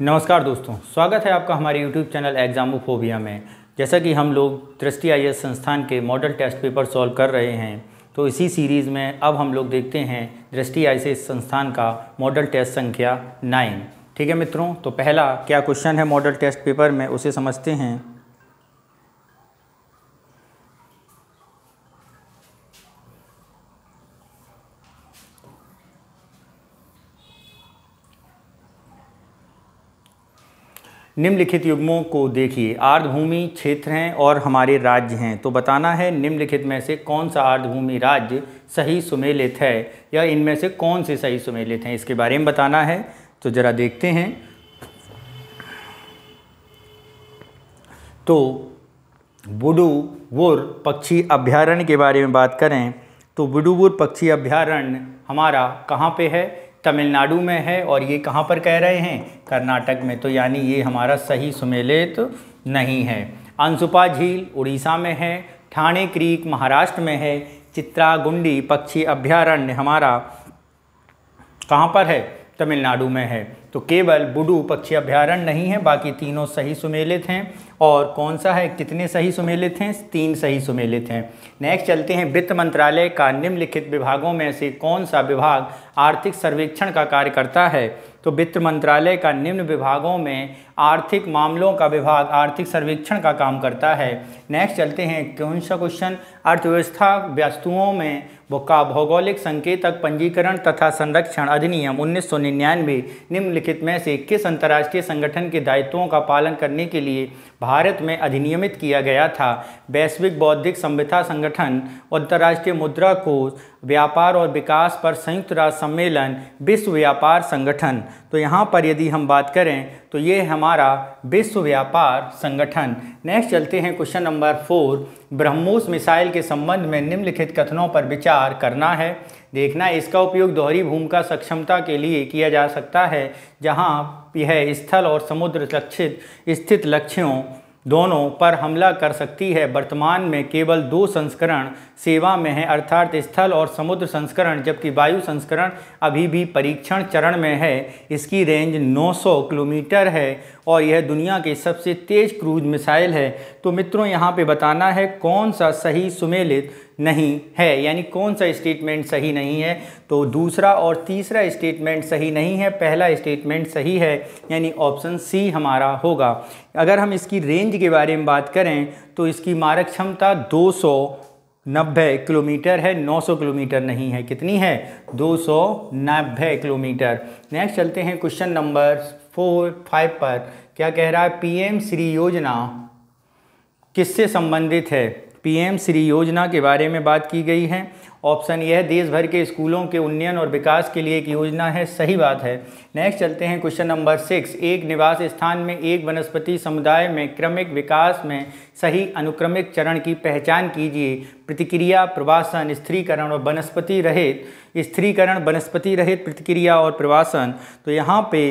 नमस्कार दोस्तों स्वागत है आपका हमारे यूट्यूब चैनल एग्जामोफोबिया में जैसा कि हम लोग दृष्टि आई संस्थान के मॉडल टेस्ट पेपर सॉल्व कर रहे हैं तो इसी सीरीज़ में अब हम लोग देखते हैं दृष्टि आई संस्थान का मॉडल टेस्ट संख्या नाइन ठीक है मित्रों तो पहला क्या क्वेश्चन है मॉडल टेस्ट पेपर में उसे समझते हैं निम्नलिखित युग्मों को देखिए आर्धभूमि क्षेत्र हैं और हमारे राज्य हैं तो बताना है निम्नलिखित में से कौन सा आर्धभूमि राज्य सही सुमेलित है या इनमें से कौन से सही सुमेलित हैं इसके बारे में बताना है तो ज़रा देखते हैं तो वुर पक्षी अभ्यारण्य के बारे में बात करें तो बुडूवुर पक्षी अभ्यारण्य हमारा कहाँ पे है तमिलनाडु में है और ये कहाँ पर कह रहे हैं कर्नाटक में तो यानी ये हमारा सही सुमेलित नहीं है अंसुपा झील उड़ीसा में है ठाणे क्रीक महाराष्ट्र में है चित्रागुंडी पक्षी अभ्यारण्य हमारा कहाँ पर है तमिलनाडु में है तो केवल बुडू पक्षी अभ्यारण्य नहीं है बाकी तीनों सही सुमेलित हैं और कौन सा है कितने सही सुमेलित हैं तीन सही सुमेलित हैं नेक्स्ट चलते हैं वित्त मंत्रालय का निम्नलिखित विभागों में से कौन सा विभाग आर्थिक सर्वेक्षण का कार्य करता है तो वित्त मंत्रालय का निम्न विभागों में आर्थिक मामलों का विभाग आर्थिक सर्वेक्षण का काम करता है नेक्स्ट चलते हैं कौन सा क्वेश्चन अर्थव्यवस्था वस्तुओं में का भौगोलिक संकेतक पंजीकरण तथा संरक्षण अधिनियम उन्नीस निन्यानवे निम्नलिखित में से किस अंतर्राष्ट्रीय संगठन के दायित्वों का पालन करने के लिए भारत में अधिनियमित किया गया था वैश्विक बौद्धिक संविधा संगठन अंतर्राष्ट्रीय मुद्रा कोष व्यापार और विकास पर संयुक्त राष्ट्र सम्मेलन विश्व व्यापार संगठन तो यहाँ पर यदि हम बात करें तो ये हमारा विश्व व्यापार संगठन नेक्स्ट चलते हैं question number four BrahMos missile के संबंध में निम्नलिखित कथनों पर विचार करना है देखना इसका उपयोग दोहरी भूमिका सक्षमता के लिए किया जा सकता है जहाँ यह स्थल और समुद्र लक्षित स्थित लक्ष्यों दोनों पर हमला कर सकती है वर्तमान में केवल दो संस्करण सेवा में हैं अर्थात स्थल और समुद्र संस्करण जबकि वायु संस्करण अभी भी परीक्षण चरण में है इसकी रेंज 900 किलोमीटर है और यह दुनिया के सबसे तेज़ क्रूज मिसाइल है तो मित्रों यहाँ पे बताना है कौन सा सही सुमेलित नहीं है यानी कौन सा स्टेटमेंट सही नहीं है तो दूसरा और तीसरा स्टेटमेंट सही नहीं है पहला स्टेटमेंट सही है यानी ऑप्शन सी हमारा होगा अगर हम इसकी रेंज के बारे में बात करें तो इसकी मारक क्षमता दो नब्बे किलोमीटर है 900 किलोमीटर नहीं है कितनी है नब्बे किलोमीटर नेक्स्ट चलते हैं क्वेश्चन नंबर फोर फाइव पर क्या कह रहा है पीएम श्री योजना किससे संबंधित है पीएम श्री योजना के बारे में बात की गई है ऑप्शन यह देश भर के स्कूलों के उन्नयन और विकास के लिए एक योजना है सही बात है नेक्स्ट चलते हैं क्वेश्चन नंबर सिक्स एक निवास स्थान में एक वनस्पति समुदाय में क्रमिक विकास में सही अनुक्रमिक चरण की पहचान कीजिए प्रतिक्रिया प्रवासन स्त्रीकरण और वनस्पति रहित स्त्रीकरण वनस्पति रहित प्रतिक्रिया और प्रवासन तो यहाँ पे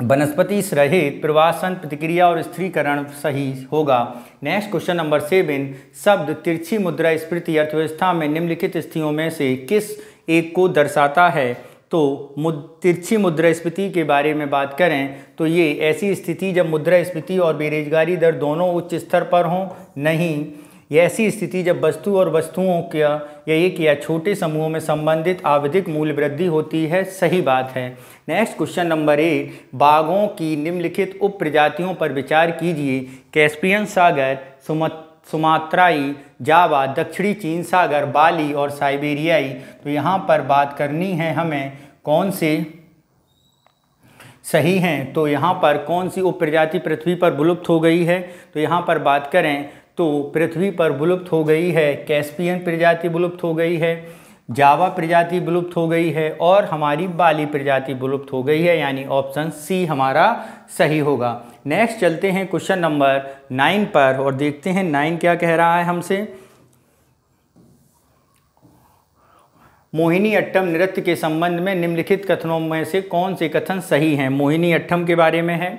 वनस्पति सहित प्रवासन प्रतिक्रिया और स्थिरीकरण सही होगा नेक्स्ट क्वेश्चन नंबर सेवन शब्द तिरछी मुद्रा स्मृति अर्थव्यवस्था में निम्नलिखित स्थितियों में से किस एक को दर्शाता है तो मुद तिरछी मुद्रा स्फीति के बारे में बात करें तो ये ऐसी स्थिति जब मुद्रा स्फीति और बेरोजगारी दर दोनों उच्च स्तर पर हों नहीं ये ऐसी स्थिति जब वस्तु और वस्तुओं का या एक या छोटे समूहों में संबंधित आवधिक मूल्य वृद्धि होती है सही बात है नेक्स्ट क्वेश्चन नंबर एक बाघों की निम्नलिखित उप प्रजातियों पर विचार कीजिए कैस्पियन सागर सुम सुमात्राई जावा दक्षिणी चीन सागर बाली और साइबेरियाई तो यहाँ पर बात करनी है हमें कौन से सही हैं तो यहाँ पर कौन सी उप प्रजाति पृथ्वी पर विलुप्त हो गई है तो यहाँ पर बात करें तो पृथ्वी पर विलुप्त हो गई है कैस्पियन प्रजाति विलुप्त हो गई है जावा प्रजाति विलुप्त हो गई है और हमारी बाली प्रजाति विलुप्त हो गई है यानी ऑप्शन सी हमारा सही होगा नेक्स्ट चलते हैं क्वेश्चन नंबर नाइन पर और देखते हैं नाइन क्या कह रहा है हमसे मोहिनी अट्टम नृत्य के संबंध में निम्नलिखित कथनों में से कौन से कथन सही हैं मोहिनी अट्टम के बारे में है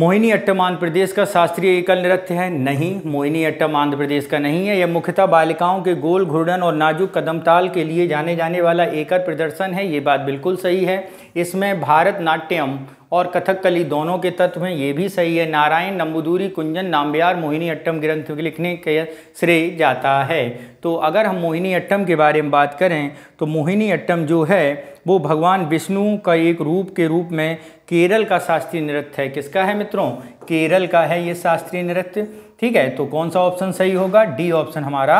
मोहिनी अट्टम आंध्र प्रदेश का शास्त्रीय एकल नृत्य है नहीं मोहिनी अट्टम आंध्र प्रदेश का नहीं है यह मुख्यतः बालिकाओं के गोल घुर्डन और नाजुक कदम ताल के लिए जाने जाने वाला एकल प्रदर्शन है ये बात बिल्कुल सही है इसमें भारत नाट्यम और कथकली दोनों के तत्व हैं ये भी सही है नारायण नंबूदूरी कुंजन नाम्बियार मोहिनी अट्टम ग्रंथ लिखने के श्रेय जाता है तो अगर हम मोहिनी अट्टम के बारे में बात करें तो मोहिनी अट्टम जो है वो भगवान विष्णु का एक रूप के रूप में केरल का शास्त्रीय नृत्य है किसका है मित्रों केरल का है ये शास्त्रीय नृत्य ठीक है तो कौन सा ऑप्शन सही होगा डी ऑप्शन हमारा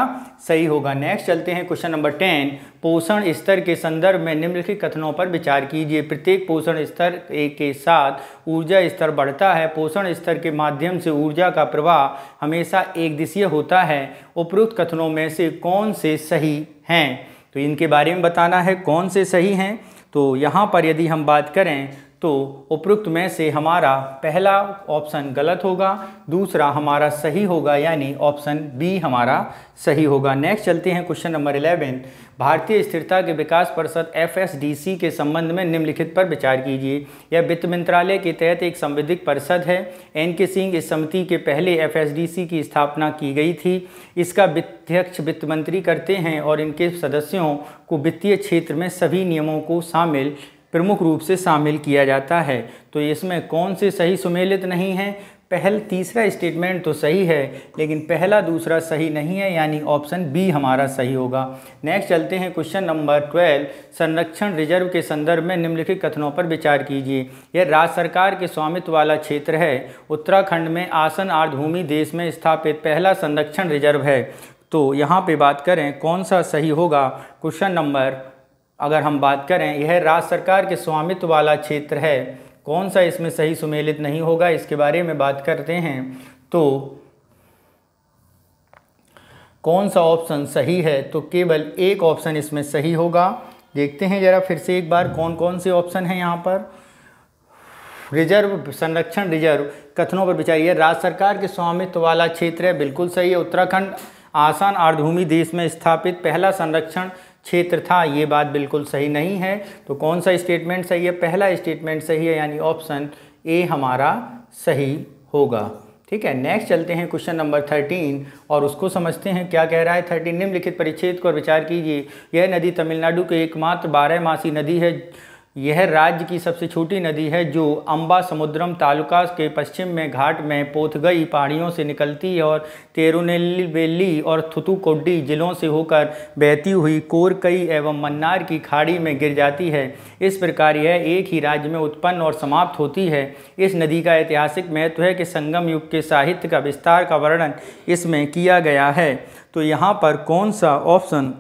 सही होगा नेक्स्ट चलते हैं क्वेश्चन नंबर टेन पोषण स्तर के संदर्भ में निम्नलिखित कथनों पर विचार कीजिए प्रत्येक पोषण स्तर के साथ ऊर्जा स्तर बढ़ता है पोषण स्तर के माध्यम से ऊर्जा का प्रवाह हमेशा एक दिशीय होता है उपरोक्त कथनों में से कौन से सही हैं तो इनके बारे में बताना है कौन से सही हैं तो यहाँ पर यदि हम बात करें तो उपरोक्त में से हमारा पहला ऑप्शन गलत होगा दूसरा हमारा सही होगा यानी ऑप्शन बी हमारा सही होगा नेक्स्ट चलते हैं क्वेश्चन नंबर इलेवन भारतीय स्थिरता के विकास परिषद एफएसडीसी के संबंध में निम्नलिखित पर विचार कीजिए यह वित्त मंत्रालय के तहत एक संविधिक परिषद है एन के सिंह इस समिति के पहले एफ की स्थापना की गई थी इसका विध्यक्ष वित्त मंत्री करते हैं और इनके सदस्यों को वित्तीय क्षेत्र में सभी नियमों को शामिल प्रमुख रूप से शामिल किया जाता है तो इसमें कौन से सही सुमेलित नहीं हैं पहल तीसरा स्टेटमेंट तो सही है लेकिन पहला दूसरा सही नहीं है यानी ऑप्शन बी हमारा सही होगा नेक्स्ट चलते हैं क्वेश्चन नंबर ट्वेल्व संरक्षण रिजर्व के संदर्भ में निम्नलिखित कथनों पर विचार कीजिए यह राज्य सरकार के स्वामित्व वाला क्षेत्र है उत्तराखंड में आसन आर्धभूमि देश में स्थापित पहला संरक्षण रिजर्व है तो यहाँ पर बात करें कौन सा सही होगा क्वेश्चन नंबर अगर हम बात करें यह राज्य सरकार के स्वामित्व वाला क्षेत्र है कौन सा इसमें सही सुमेलित नहीं होगा इसके बारे में बात करते हैं तो कौन सा ऑप्शन सही है तो केवल एक ऑप्शन इसमें सही होगा देखते हैं ज़रा फिर से एक बार कौन कौन से ऑप्शन हैं यहाँ पर रिजर्व संरक्षण रिजर्व कथनों पर विचारिए राज्य सरकार के स्वामित्व वाला क्षेत्र है बिल्कुल सही है उत्तराखंड आसान आर्धभूमि देश में स्थापित पहला संरक्षण क्षेत्र था ये बात बिल्कुल सही नहीं है तो कौन सा स्टेटमेंट सही है पहला स्टेटमेंट सही है यानी ऑप्शन ए हमारा सही होगा ठीक है नेक्स्ट चलते हैं क्वेश्चन नंबर थर्टीन और उसको समझते हैं क्या कह रहा है थर्टीन निम्नलिखित परिच्छेद को विचार कीजिए यह नदी तमिलनाडु के एकमात्र बारह मासी नदी है यह राज्य की सबसे छोटी नदी है जो अम्बा समुद्रम तालुका के पश्चिम में घाट में पोथगई पहाड़ियों से निकलती है और तेरुनेलवेली और थुतुकोडी जिलों से होकर बहती हुई कोरकई एवं मन्नार की खाड़ी में गिर जाती है इस प्रकार यह एक ही राज्य में उत्पन्न और समाप्त होती है इस नदी का ऐतिहासिक महत्व है कि संगम युग के साहित्य का विस्तार का वर्णन इसमें किया गया है तो यहाँ पर कौन सा ऑप्शन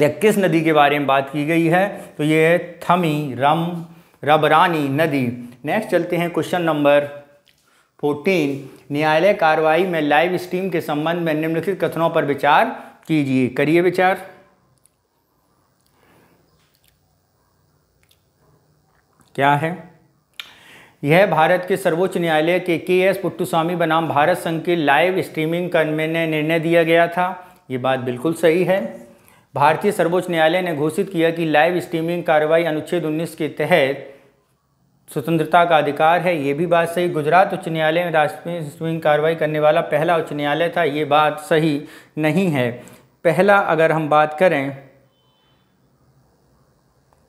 या किस नदी के बारे में बात की गई है तो ये है थमी रम रबरानी नदी नेक्स्ट चलते हैं क्वेश्चन नंबर फोर्टीन न्यायालय कार्रवाई में लाइव स्ट्रीम के संबंध में निम्नलिखित कथनों पर विचार कीजिए करिए विचार क्या है यह भारत के सर्वोच्च न्यायालय के के एस पुट्टुस्वामी बनाम भारत संघ की लाइव स्ट्रीमिंग करने निर्णय दिया गया था ये बात बिल्कुल सही है भारतीय सर्वोच्च न्यायालय ने घोषित किया कि लाइव स्ट्रीमिंग कार्रवाई अनुच्छेद 19 के तहत स्वतंत्रता का अधिकार है ये भी बात सही गुजरात उच्च न्यायालय में राष्ट्रीय स्ट्रीमिंग कार्रवाई करने वाला पहला उच्च न्यायालय था ये बात सही नहीं है पहला अगर हम बात करें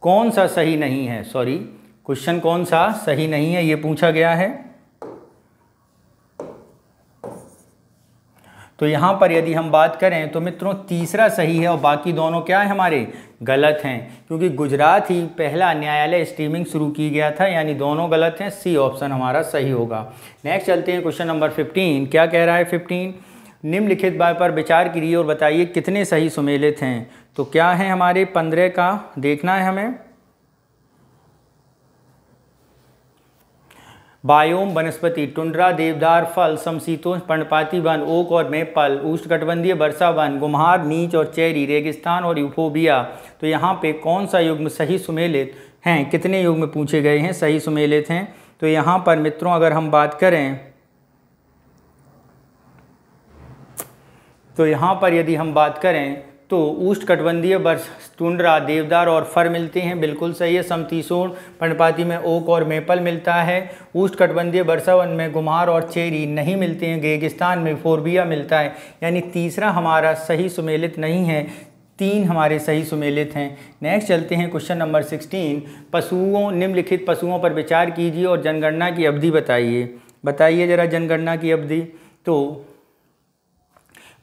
कौन सा सही नहीं है सॉरी क्वेश्चन कौन सा सही नहीं है ये पूछा गया है तो यहाँ पर यदि हम बात करें तो मित्रों तीसरा सही है और बाकी दोनों क्या है हमारे गलत हैं क्योंकि गुजरात ही पहला न्यायालय स्ट्रीमिंग शुरू की गया था यानी दोनों गलत हैं सी ऑप्शन हमारा सही होगा नेक्स्ट चलते हैं क्वेश्चन नंबर फिफ्टीन क्या कह रहा है फिफ्टीन निम्नलिखित बाय पर विचार करिए और बताइए कितने सही सुमेलित हैं तो क्या है हमारे पंद्रह का देखना है हमें बायोम वनस्पति टुंड्रा देवदार फल समशीतोष पर्णपाती वन ओक और मेपल उष्णकटबंधीय वर्षा वन गुम्हार नीच और चेरी रेगिस्तान और यूफोबिया तो यहाँ पे कौन सा युग्म सही सुमेलित हैं कितने युग्म पूछे गए हैं सही सुमेलित हैं तो यहाँ पर मित्रों अगर हम बात करें तो यहाँ पर यदि हम बात करें तो ऊष्ट कटबंधीय वर्ष टुंडरा देवदार और फर मिलते हैं बिल्कुल सही है समतीसोण पर्णपाती में ओक और मेपल मिलता है ऊष्ट कटबंधीय वर्षावन में गुम्हार और चेरी नहीं मिलते हैं गेगिस्तान में फोरबिया मिलता है यानी तीसरा हमारा सही सुमेलित नहीं है तीन हमारे सही सुमेलित हैं नेक्स्ट चलते हैं क्वेश्चन नंबर सिक्सटीन पशुओं निम्नलिखित पशुओं पर विचार कीजिए और जनगणना की अवधि बताइए बताइए जरा जनगणना की अवधि तो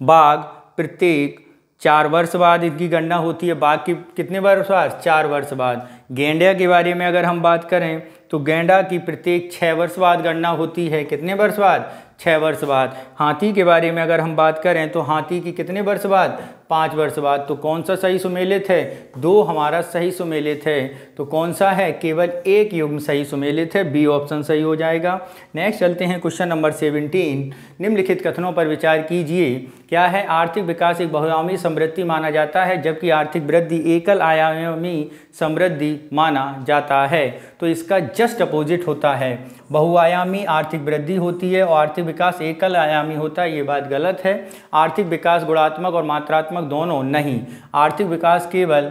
बाघ प्रत्येक चार वर्ष बाद इसकी गणना होती है बाघ की कितने वर्ष बाद चार वर्ष बाद गेंडा के बारे में अगर हम बात करें तो गेंडा की प्रत्येक छः वर्ष बाद गणना होती है कितने वर्ष बाद छः वर्ष बाद हाथी के बारे में अगर हम बात करें तो हाथी की कितने वर्ष बाद पाँच वर्ष बाद तो कौन सा सही सुमेलित है दो हमारा सही सुमेलित है तो कौन सा है केवल एक युग्म सही सुमेलित है बी ऑप्शन सही हो जाएगा नेक्स्ट चलते हैं क्वेश्चन नंबर सेवनटीन निम्नलिखित कथनों पर विचार कीजिए क्या है आर्थिक विकास एक बहुआयामी समृद्धि माना जाता है जबकि आर्थिक वृद्धि एकल आयामी समृद्धि माना जाता है तो इसका जस्ट अपोजिट होता है बहुआयामी आर्थिक वृद्धि होती है और आर्थिक विकास एकल आयामी होता है ये बात गलत है आर्थिक विकास गुणात्मक और मात्रात्मक मात्रात्मक दोनों नहीं आर्थिक विकास केवल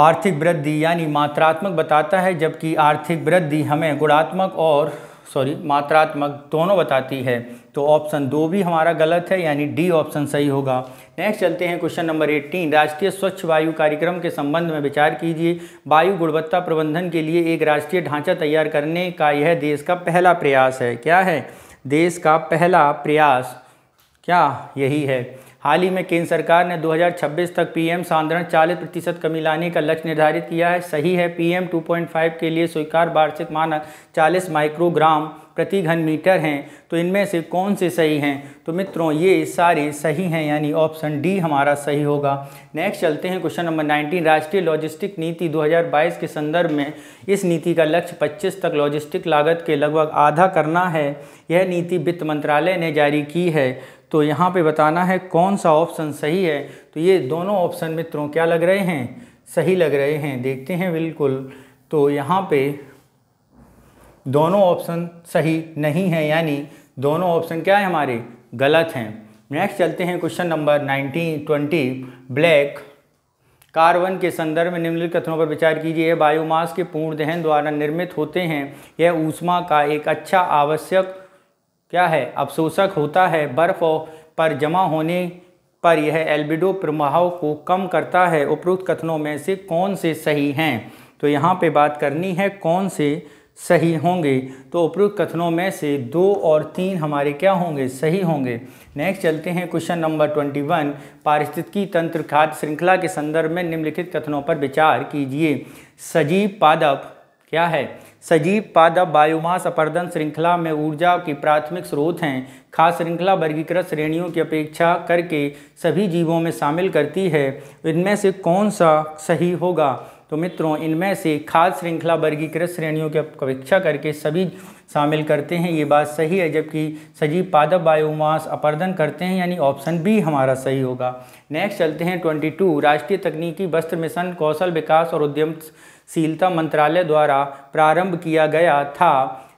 आर्थिक वृद्धि यानी मात्रात्मक बताता है जबकि आर्थिक वृद्धि हमें गुणात्मक और सॉरी मात्रात्मक दोनों बताती है तो ऑप्शन दो भी हमारा गलत है यानी डी ऑप्शन सही होगा नेक्स्ट चलते हैं क्वेश्चन नंबर एट्टीन राष्ट्रीय स्वच्छ वायु कार्यक्रम के संबंध में विचार कीजिए वायु गुणवत्ता प्रबंधन के लिए एक राष्ट्रीय ढांचा तैयार करने का यह देश का पहला प्रयास है क्या है देश का पहला प्रयास क्या यही है हाल ही में केंद्र सरकार ने 2026 तक पीएम सांद्रण 40 प्रतिशत कमी लाने का लक्ष्य निर्धारित किया है सही है पीएम 2.5 के लिए स्वीकार वार्षिक मानक 40 माइक्रोग्राम प्रति घन मीटर हैं तो इनमें से कौन से सही हैं तो मित्रों ये सारे सही हैं यानी ऑप्शन डी हमारा सही होगा नेक्स्ट चलते हैं क्वेश्चन नंबर 19 राष्ट्रीय लॉजिस्टिक नीति 2022 के संदर्भ में इस नीति का लक्ष्य 25 तक लॉजिस्टिक लागत के लगभग आधा करना है यह नीति वित्त मंत्रालय ने जारी की है तो यहाँ पे बताना है कौन सा ऑप्शन सही है तो ये दोनों ऑप्शन मित्रों क्या लग रहे हैं सही लग रहे हैं देखते हैं बिल्कुल तो यहाँ पे दोनों ऑप्शन सही नहीं है यानी दोनों ऑप्शन क्या है हमारे गलत हैं नेक्स्ट चलते हैं question number nineteen twenty black carbon के संदर्भ में निम्नलिखित कथनों पर विचार कीजिए बायोमास के पूर्ण दहन द्वारा निर्मित होते हैं यह ऊष्मा का एक अच्छा आवश्यक क्या है अवशोषक होता है बर्फ पर जमा होने पर यह एल्बिडो प्रभाव को कम करता है उपरोक्त कथनों में से कौन से सही हैं तो यहाँ पे बात करनी है कौन से सही होंगे तो उपरोक्त कथनों में से दो और तीन हमारे क्या होंगे सही होंगे नेक्स्ट चलते हैं क्वेश्चन नंबर ट्वेंटी वन पारिस्थितिकी तंत्र खाद्य श्रृंखला के संदर्भ में निम्नलिखित कथनों पर विचार कीजिए सजीव पादप क्या है सजीव पादप बायोमास अपर्दन श्रृंखला में ऊर्जा के प्राथमिक स्रोत हैं खास श्रृंखला वर्गीकृत श्रेणियों की अपेक्षा करके सभी जीवों में शामिल करती है इनमें से कौन सा सही होगा तो मित्रों इनमें से खाद श्रृंखला वर्गीकृत श्रेणियों की अपेक्षा करके सभी शामिल करते हैं ये बात सही है जबकि सजीव पादप बायोमास अपर्दन करते हैं यानी ऑप्शन बी हमारा सही होगा नेक्स्ट चलते हैं 22 राष्ट्रीय तकनीकी वस्त्र मिशन कौशल विकास और उद्यम शीलता मंत्रालय द्वारा प्रारंभ किया गया था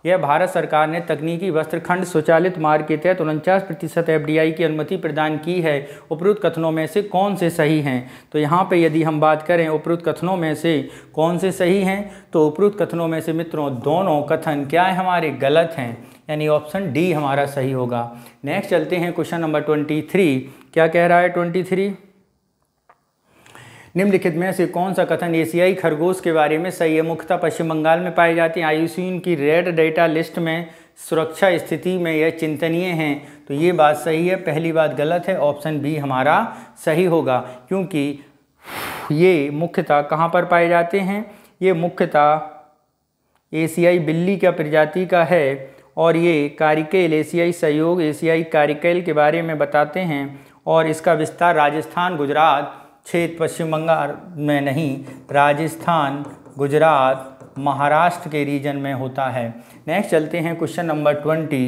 यह भारत सरकार ने तकनीकी वस्त्र खंड स्वचालित मार्ग के तहत उनचास प्रतिशत एफ की अनुमति प्रदान की है उपरोक्त कथनों में से कौन से सही हैं तो यहाँ पे यदि हम बात करें उपरोक्त कथनों में से कौन से सही हैं तो उपरोक्त कथनों में से मित्रों दोनों कथन क्या है हमारे गलत हैं यानी ऑप्शन डी हमारा सही होगा नेक्स्ट चलते हैं क्वेश्चन नंबर ट्वेंटी थ्री क्या कह रहा है ट्वेंटी थ्री निम्नलिखित में से कौन सा कथन एशियाई खरगोश के बारे में सही है मुख्यतः पश्चिम बंगाल में पाए जाते हैं आयुषीन की रेड डेटा लिस्ट में सुरक्षा स्थिति में यह चिंतनीय है तो ये बात सही है पहली बात गलत है ऑप्शन बी हमारा सही होगा क्योंकि ये मुख्यतः कहाँ पर पाए जाते हैं ये मुख्यतः एशियाई बिल्ली का प्रजाति का है और ये कारिकेल एशियाई सहयोग एशियाई कारिकेल के बारे में बताते हैं और इसका विस्तार राजस्थान गुजरात क्षेत्र पश्चिम बंगाल में नहीं राजस्थान गुजरात महाराष्ट्र के रीजन में होता है नेक्स्ट चलते हैं question number twenty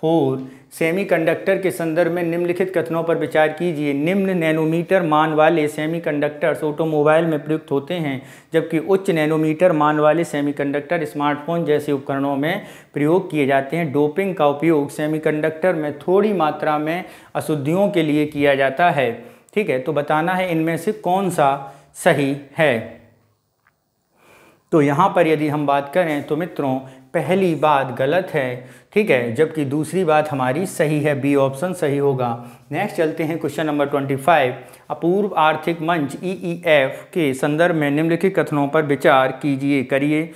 four semiconductor के संदर्भ में निम्नलिखित कथनों पर विचार कीजिए निम्न नैनोमीटर मान वाले सेमीकंडक्टर्स ऑटोमोबाइल में प्रयुक्त होते हैं जबकि उच्च नैनोमीटर मान वाले सेमीकंडक्टर स्मार्टफोन जैसे उपकरणों में प्रयोग किए जाते हैं डोपिंग का उपयोग सेमीकंडक्टर में थोड़ी मात्रा में अशुद्धियों के लिए किया जाता है ठीक है तो बताना है इनमें से कौन सा सही है तो यहाँ पर यदि हम बात करें तो मित्रों पहली बात गलत है ठीक है जबकि दूसरी बात हमारी सही है बी ऑप्शन सही होगा नेक्स्ट चलते हैं क्वेश्चन नंबर ट्वेंटी फाइव अपूर्व आर्थिक मंच ईईएफ e e के संदर्भ में निम्नलिखित कथनों पर विचार कीजिए करिए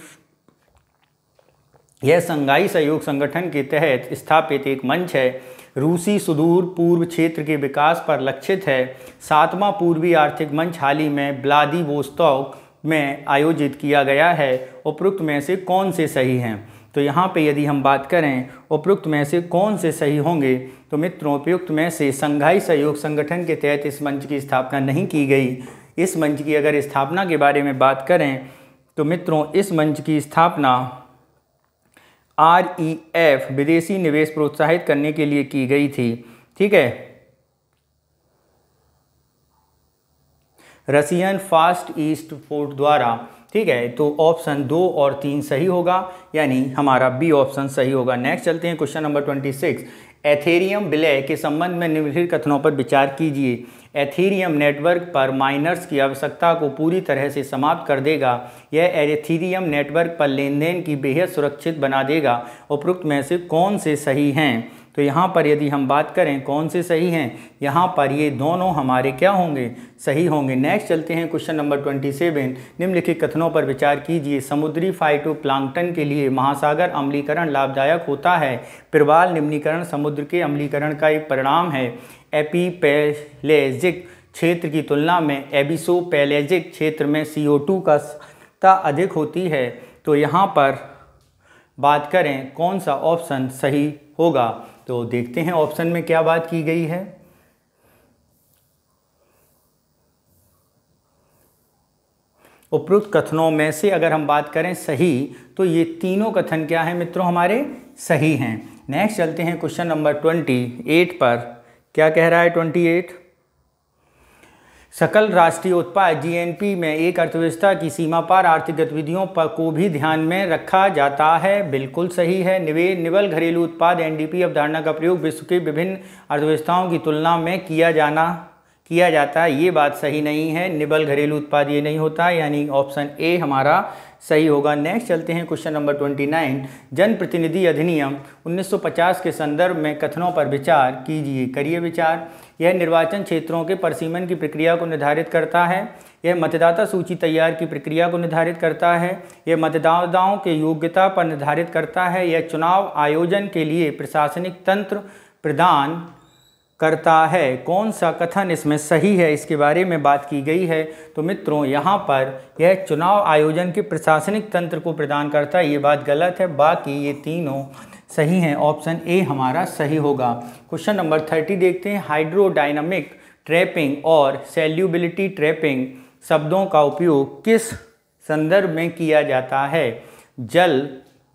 यह संघाई सहयोग संगठन के तहत स्थापित एक मंच है रूसी सुदूर पूर्व क्षेत्र के विकास पर लक्षित है सातवां पूर्वी आर्थिक मंच हाल ही में व्लादिवोस्तोक में आयोजित किया गया है उपरोक्त में से कौन से सही हैं तो यहाँ पे यदि हम बात करें उपयुक्त में से कौन से सही होंगे तो मित्रों उपयुक्त में से संघाई सहयोग संगठन के तहत इस मंच की स्थापना नहीं की गई इस मंच की अगर स्थापना के बारे में बात करें तो मित्रों इस मंच की स्थापना आर ई एफ विदेशी निवेश प्रोत्साहित करने के लिए की गई थी ठीक है रसियन फास्ट ईस्ट फोर्ट द्वारा ठीक है तो ऑप्शन दो और तीन सही होगा यानी हमारा बी ऑप्शन सही होगा नेक्स्ट चलते हैं question number twenty six Ethereum विलय के संबंध में निम्नलिखित कथनों पर विचार कीजिए एथीरियम नेटवर्क पर माइनर्स की आवश्यकता को पूरी तरह से समाप्त कर देगा यह एथीरियम नेटवर्क पर लेन देन की बेहद सुरक्षित बना देगा उपरोक्त में से कौन से सही हैं तो यहाँ पर यदि हम बात करें कौन से सही हैं यहाँ पर ये दोनों हमारे क्या होंगे सही होंगे नेक्स्ट चलते हैं क्वेश्चन नंबर ट्वेंटी सेवन निम्नलिखित कथनों पर विचार कीजिए समुद्री फाइटोप्लांकटन के लिए महासागर अम्लीकरण लाभदायक होता है प्रवाल निम्नीकरण समुद्र के अम्लीकरण का एक परिणाम है एपीपेलेजिक क्षेत्र की तुलना में एबिसोपेलेजिक क्षेत्र में सी ओ टू का मात्रा अधिक होती है तो यहाँ पर बात करें कौन सा ऑप्शन सही होगा तो देखते हैं ऑप्शन में क्या बात की गई है उपरोक्त कथनों में से अगर हम बात करें सही तो ये तीनों कथन क्या हैं मित्रों हमारे सही हैं नेक्स्ट चलते हैं क्वेश्चन नंबर ट्वेंटी एट पर क्या कह रहा है ट्वेंटी एट सकल राष्ट्रीय उत्पाद जीएनपी में एक अर्थव्यवस्था की सीमा पार आर्थिक गतिविधियों पर को भी ध्यान में रखा जाता है बिल्कुल सही है निवे निवल घरेलू उत्पाद एनडीपी अवधारणा का प्रयोग विश्व के विभिन्न अर्थव्यवस्थाओं की तुलना में किया जाना किया जाता है ये बात सही नहीं है निबल घरेलू उत्पाद ये नहीं होता यानी ऑप्शन ए हमारा सही होगा नेक्स्ट चलते हैं क्वेश्चन नंबर 29 जनप्रतिनिधि अधिनियम 1950 के संदर्भ में कथनों पर विचार कीजिए करिए विचार यह निर्वाचन क्षेत्रों के परसीमन की प्रक्रिया को निर्धारित करता है यह मतदाता सूची तैयार की प्रक्रिया को निर्धारित करता है यह मतदाताओं के योग्यता पर निर्धारित करता है यह चुनाव आयोजन के लिए प्रशासनिक तंत्र प्रदान करता है कौन सा कथन इसमें सही है इसके बारे में बात की गई है तो मित्रों यहाँ पर यह चुनाव आयोजन के प्रशासनिक तंत्र को प्रदान करता है ये बात गलत है बाकी ये तीनों सही हैं ऑप्शन ए हमारा सही होगा क्वेश्चन नंबर थर्टी देखते हैं हाइड्रोडाइनमिक ट्रैपिंग और सेल्यूबिलिटी ट्रैपिंग शब्दों का उपयोग किस संदर्भ में किया जाता है जल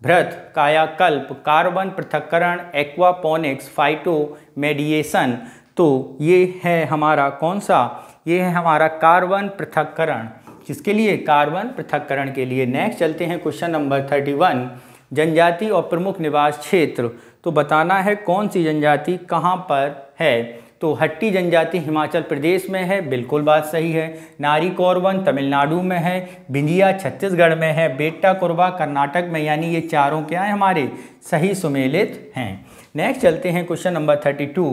भ्रत कायाकल्प कार्बन पृथक्करण एक्वापोनिक्स फाइटो मेडिएशन तो ये है हमारा कौन सा ये है हमारा कार्बन पृथक्करण किसके लिए कार्बन पृथक्करण के लिए नेक्स्ट चलते हैं क्वेश्चन नंबर थर्टी वन जनजाति और प्रमुख निवास क्षेत्र तो बताना है कौन सी जनजाति कहाँ पर है तो हट्टी जनजाति हिमाचल प्रदेश में है बिल्कुल बात सही है नारी कौरवन तमिलनाडु में है बिंदिया छत्तीसगढ़ में है बेट्टा कोरबा कर्नाटक में यानी ये चारों क्या हैं हमारे सही सुमेलित हैं नेक्स्ट चलते हैं क्वेश्चन नंबर थर्टी टू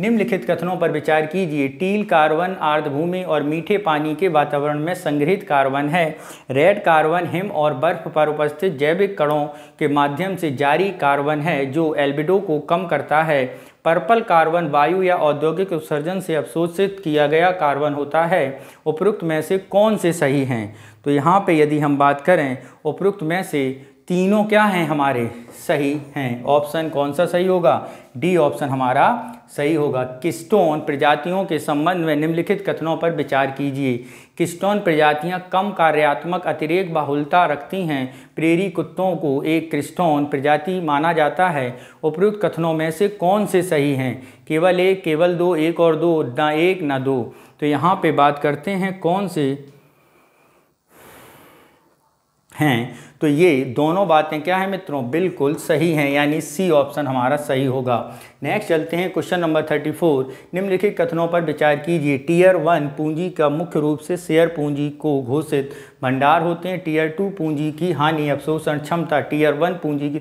निम्नलिखित कथनों पर विचार कीजिए टील कार्बन आर्द्रभूमि और मीठे पानी के वातावरण में संग्रहित कार्बन है रेड कार्बन हिम और बर्फ पर उपस्थित जैविक कणों के माध्यम से जारी कार्बन है जो एल्बिडो को कम करता है पर्पल कार्बन वायु या औद्योगिक उत्सर्जन से अवशोषित किया गया कार्बन होता है उपरुक्त में से कौन से सही हैं तो यहाँ पे यदि हम बात करें उपरुक्त में से तीनों क्या हैं हमारे सही हैं ऑप्शन कौन सा सही होगा डी ऑप्शन हमारा सही होगा किस्टोन प्रजातियों के संबंध में निम्नलिखित कथनों पर विचार कीजिए किस्टोन प्रजातियां कम कार्यात्मक अतिरेक बाहुलता रखती हैं प्रेरी कुत्तों को एक क्रिस्टोन प्रजाति माना जाता है उपयुक्त कथनों में से कौन से सही हैं केवल एक केवल दो एक और दो न एक न दो तो यहाँ पे बात करते हैं कौन से हैं तो ये दोनों बातें क्या है मित्रों बिल्कुल सही हैं यानी सी ऑप्शन हमारा सही होगा नेक्स्ट चलते हैं क्वेश्चन नंबर थर्टी फोर निम्नलिखित कथनों पर विचार कीजिए टीयर वन पूंजी का मुख्य रूप से शेयर पूंजी को घोषित भंडार होते हैं टीयर टू पूंजी की हानि अवशोषण क्षमता टीयर वन पूंजी की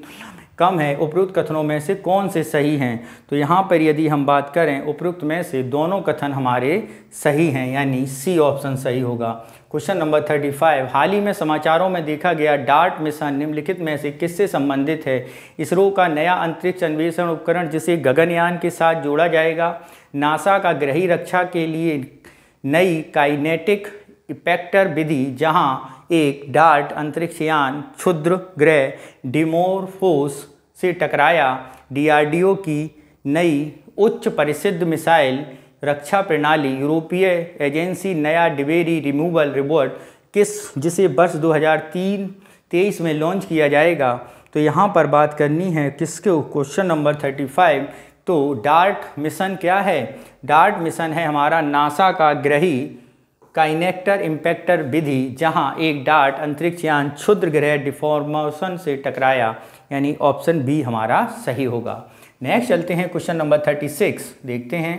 कम है उपयुक्त कथनों में से कौन से सही हैं तो यहाँ पर यदि हम बात करें उपयुक्त में से दोनों कथन हमारे सही हैं यानी सी ऑप्शन सही होगा क्वेश्चन नंबर थर्टी फाइव हाल ही में समाचारों में देखा गया डार्ट मिशन निम्नलिखित में से किससे संबंधित है इसरो का नया अंतरिक्ष अन्वेषण उपकरण जिसे गगनयान के साथ जोड़ा जाएगा नासा का ग्रही रक्षा के लिए नई काइनेटिक इपेक्टर विधि जहां एक डार्ट अंतरिक्षयान क्षुद्र ग्रह डिमोरफोस से टकराया डीआरडीओ की नई उच्च परिसिद्ध मिसाइल रक्षा प्रणाली यूरोपीय एजेंसी नया डिबेरी रिमूवल रिबोट किस जिसे वर्ष 2003 तेईस में लॉन्च किया जाएगा तो यहाँ पर बात करनी है किसके क्वेश्चन नंबर 35 तो डार्ट मिशन क्या है डार्ट मिशन है हमारा नासा का ग्रही काइनेक्टर इंपैक्टर विधि जहाँ एक डार्ट अंतरिक्ष यान क्षुद्र ग्रह डिफॉर्मेशन से टकराया यानी ऑप्शन बी हमारा सही होगा नेक्स्ट चलते हैं क्वेश्चन नंबर थर्टी सिक्स देखते हैं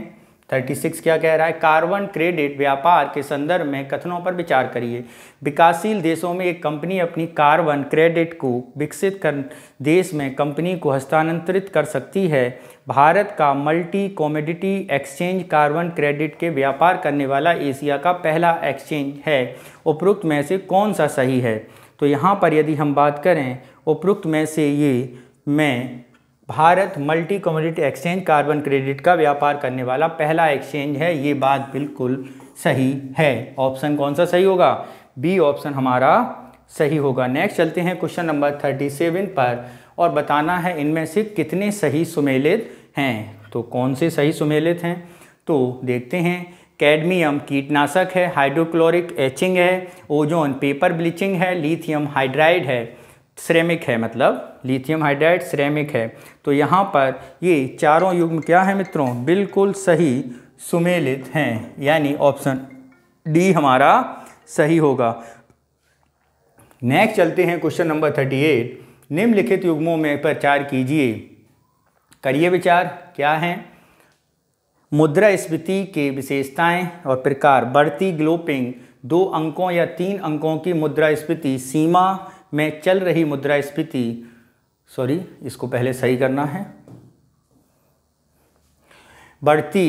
थर्टी सिक्स क्या कह रहा है कार्बन क्रेडिट व्यापार के संदर्भ में कथनों पर विचार करिए विकासशील देशों में एक कंपनी अपनी कार्बन क्रेडिट को विकसित कर देश में कंपनी को हस्तांतरित कर सकती है भारत का multi commodity exchange carbon credit के व्यापार करने वाला एशिया का पहला एक्सचेंज है उपरोक्त में से कौन सा सही है तो यहाँ पर यदि हम बात करें उपरोक्त में से ये मैं Bharat multi commodity exchange carbon credit का व्यापार करने वाला पहला एक्सचेंज है ये बात बिल्कुल सही है ऑप्शन कौन सा सही होगा बी ऑप्शन हमारा सही होगा नेक्स्ट चलते हैं क्वेश्चन नंबर थर्टी सेवन पर और बताना है इनमें से कितने सही सुमेलित हैं तो कौन से सही सुमेलित हैं तो देखते हैं कैडमियम कीटनाशक है हाइड्रोक्लोरिक एचिंग है ओजोन पेपर ब्लीचिंग है लिथियम हाइड्राइड है सिरेमिक है मतलब लिथियम हाइड्राइड सिरेमिक है तो यहाँ पर ये चारों युग्म क्या है मित्रों बिल्कुल सही सुमेलित हैं यानी ऑप्शन डी हमारा सही होगा नेक्स्ट चलते हैं क्वेश्चन नंबर थर्टी एट निम्नलिखित युग्मों में प्रचार कीजिए करिए विचार क्या हैं मुद्रा स्मृति के विशेषताएं और प्रकार बढ़ती ग्लोपिंग दो अंकों या तीन अंकों की मुद्रा स्मृति सीमा में चल रही स्फीति सॉरी इसको पहले सही करना है बढ़ती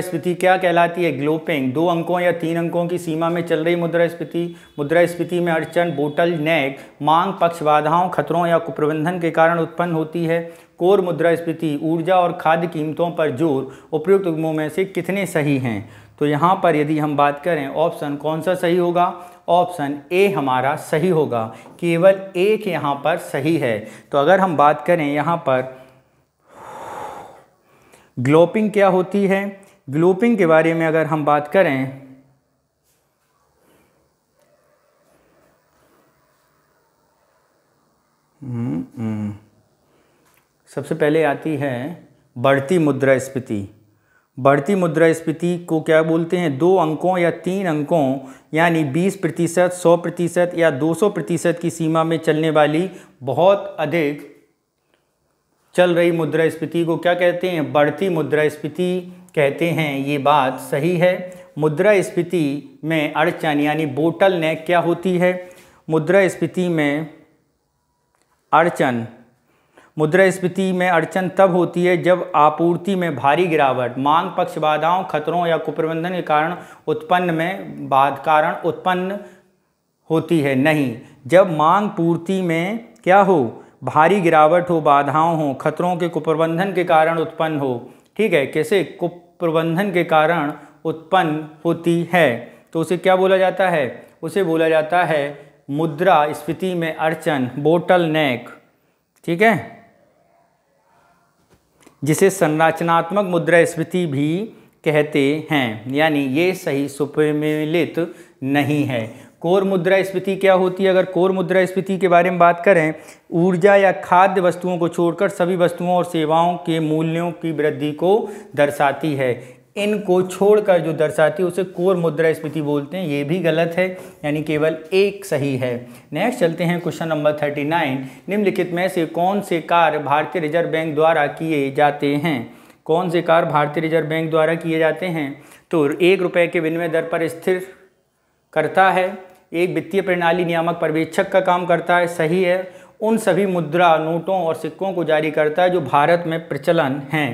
स्फीति क्या कहलाती है ग्लोपिंग दो अंकों या तीन अंकों की सीमा में चल रही मुद्रास्फीति मुद्रास्फीति में अड़चन बोटल नेक मांग पक्ष बाधाओं खतरों या कुप्रबंधन के कारण उत्पन्न होती है कोर मुद्रास्फीति ऊर्जा और खाद्य कीमतों पर जोर उपयुक्त में से कितने सही हैं तो यहाँ पर यदि हम बात करें ऑप्शन कौन सा सही होगा ऑप्शन ए हमारा सही होगा केवल एक यहाँ पर सही है तो अगर हम बात करें यहाँ पर ग्लोपिंग क्या होती है ग्लोपिंग के बारे में अगर हम बात करें हम्म, हम्म, सबसे पहले आती है बढ़ती मुद्रास्फीति बढ़ती मुद्रास्फीति को क्या बोलते हैं दो अंकों या तीन अंकों यानी 20 प्रतिशत सौ प्रतिशत या 200 प्रतिशत की सीमा में चलने वाली बहुत अधिक चल रही मुद्रास्फीति को क्या कहते हैं बढ़ती मुद्रास्फीति कहते हैं ये बात सही है मुद्रास्फीति में अड़चन यानी बोटल नेक क्या होती है मुद्रास्फीति में अड़चन मुद्रास्फीति में अड़चन तब होती है जब आपूर्ति में भारी गिरावट मांग पक्ष बाधाओं खतरों या कुप्रबंधन के कारण उत्पन्न में बाद कारण उत्पन्न होती है नहीं जब मांग पूर्ति में क्या हो भारी गिरावट हो बाधाओं हो खतरों के कुप्रबंधन के कारण उत्पन्न हो ठीक है कैसे कुप्रबंधन के कारण उत्पन्न होती है तो उसे क्या बोला जाता है उसे बोला जाता है मुद्रा स्फीति में अड़चन बोटल नेक ठीक है जिसे संरचनात्मक मुद्रा स्मृति भी कहते हैं यानी ये सही सुपमिलित नहीं है कोर मुद्रा स्फीति क्या होती है अगर कोर मुद्रा स्फीति के बारे में बात करें ऊर्जा या खाद्य वस्तुओं को छोड़कर सभी वस्तुओं और सेवाओं के मूल्यों की वृद्धि को दर्शाती है इन को छोड़कर जो दर्शाती है उसे कोर मुद्रा स्मृति बोलते हैं ये भी गलत है यानी केवल एक सही है नेक्स्ट चलते हैं क्वेश्चन नंबर थर्टी नाइन निम्नलिखित में से कौन से कार्य भारतीय रिजर्व बैंक द्वारा किए जाते हैं कौन से कार्य भारतीय रिजर्व बैंक द्वारा किए जाते हैं तो एक रुपये के विनिमय दर पर स्थिर करता है एक वित्तीय प्रणाली नियामक पर्यवेक्षक का काम करता है सही है उन सभी मुद्रा नोटों और सिक्कों को जारी करता है जो भारत में प्रचलन हैं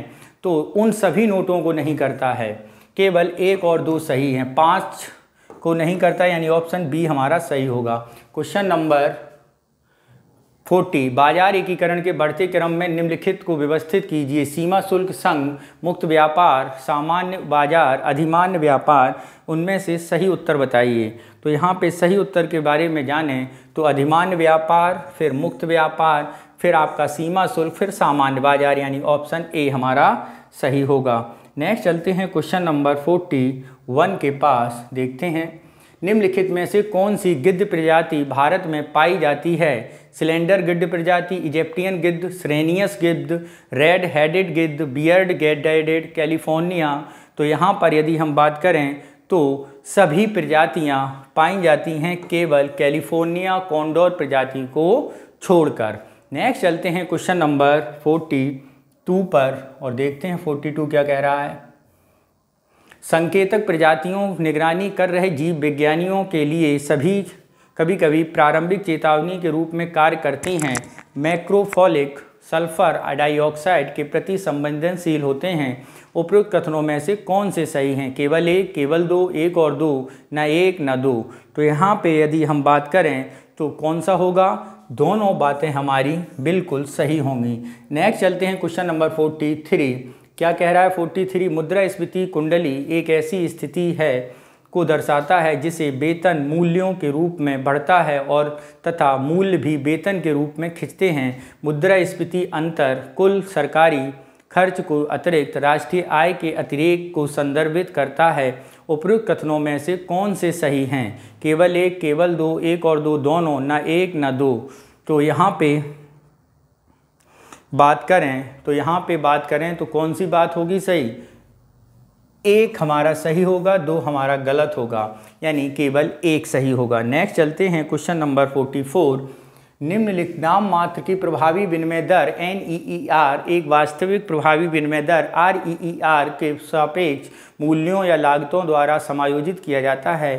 तो उन सभी नोटों को नहीं करता है केवल एक और दो सही हैं पाँच को नहीं करता यानी ऑप्शन बी हमारा सही होगा क्वेश्चन नंबर फोर्टी बाजार एकीकरण के बढ़ते क्रम में निम्नलिखित को व्यवस्थित कीजिए सीमा शुल्क संघ मुक्त व्यापार सामान्य बाजार अधिमान्य व्यापार उनमें से सही उत्तर बताइए तो यहाँ पे सही उत्तर के बारे में जानें तो अधिमान्य व्यापार फिर मुक्त व्यापार फिर आपका सीमा शुल्क फिर सामान्य बाजार यानी ऑप्शन ए हमारा सही होगा नेक्स्ट चलते हैं क्वेश्चन नंबर फोर्टी वन के पास देखते हैं निम्नलिखित में से कौन सी गिद्ध प्रजाति भारत में पाई जाती है सिलेंडर गिद्ध प्रजाति इजिप्टियन गिद्ध श्रेनियस गिद्ध रेड हेडेड गिद्ध बियर्ड गेडेड कैलिफोर्निया तो यहाँ पर यदि हम बात करें तो सभी प्रजातियाँ पाई जाती हैं केवल कैलिफोर्निया कॉन्डोर प्रजाति को छोड़कर नेक्स्ट चलते हैं क्वेश्चन नंबर फोर्टी टू पर और देखते हैं फोर्टी टू क्या कह रहा है संकेतक प्रजातियों निगरानी कर रहे जीव विज्ञानियों के लिए सभी कभी कभी प्रारंभिक चेतावनी के रूप में कार्य करती हैं मैक्रोफॉलिक सल्फर डाइऑक्साइड के प्रति संवेदनशील होते हैं उपयुक्त कथनों में से कौन से सही हैं केवल एक केवल दो एक और दो न एक न दो तो यहाँ पे यदि हम बात करें तो कौन सा होगा दोनों बातें हमारी बिल्कुल सही होंगी नेक्स्ट चलते हैं क्वेश्चन नंबर फोर्टी थ्री क्या कह रहा है फोर्टी थ्री मुद्रा स्फीति कुंडली एक ऐसी स्थिति है को दर्शाता है जिसे वेतन मूल्यों के रूप में बढ़ता है और तथा मूल्य भी वेतन के रूप में खिंचते हैं मुद्रास्फीति अंतर कुल सरकारी खर्च को अतिरिक्त राष्ट्रीय आय के अतिरेक को संदर्भित करता है उपयुक्त कथनों में से कौन से सही हैं केवल एक केवल दो एक और दो दोनों ना एक ना दो तो यहाँ पे बात करें तो यहाँ पे बात करें तो कौन सी बात होगी सही एक हमारा सही होगा दो हमारा गलत होगा यानी केवल एक सही होगा नेक्स्ट चलते हैं क्वेश्चन नंबर फोर्टी फोर निम्नलिखित नाम मात्र की प्रभावी विनिमय दर एन ई ई आर एक वास्तविक प्रभावी विनिमय there R E E R के सापेक्ष मूल्यों या लागतों द्वारा समायोजित किया जाता है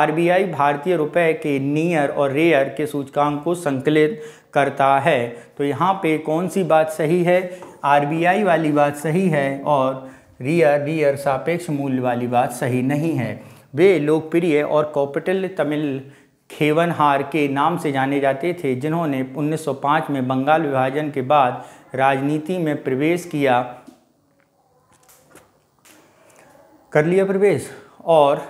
आर बी आई भारतीय रुपए के नियर और रेयर के सूचकांक को संकलित करता है तो यहाँ पे कौन सी बात सही है आर बी आई वाली बात सही है और रियर रियर सापेक्ष मूल्य वाली बात सही नहीं है वे लोकप्रिय और कॉपिटल तमिल खेवनहार के नाम से जाने जाते थे जिन्होंने 1905 में बंगाल विभाजन के बाद राजनीति में प्रवेश किया कर लिया प्रवेश और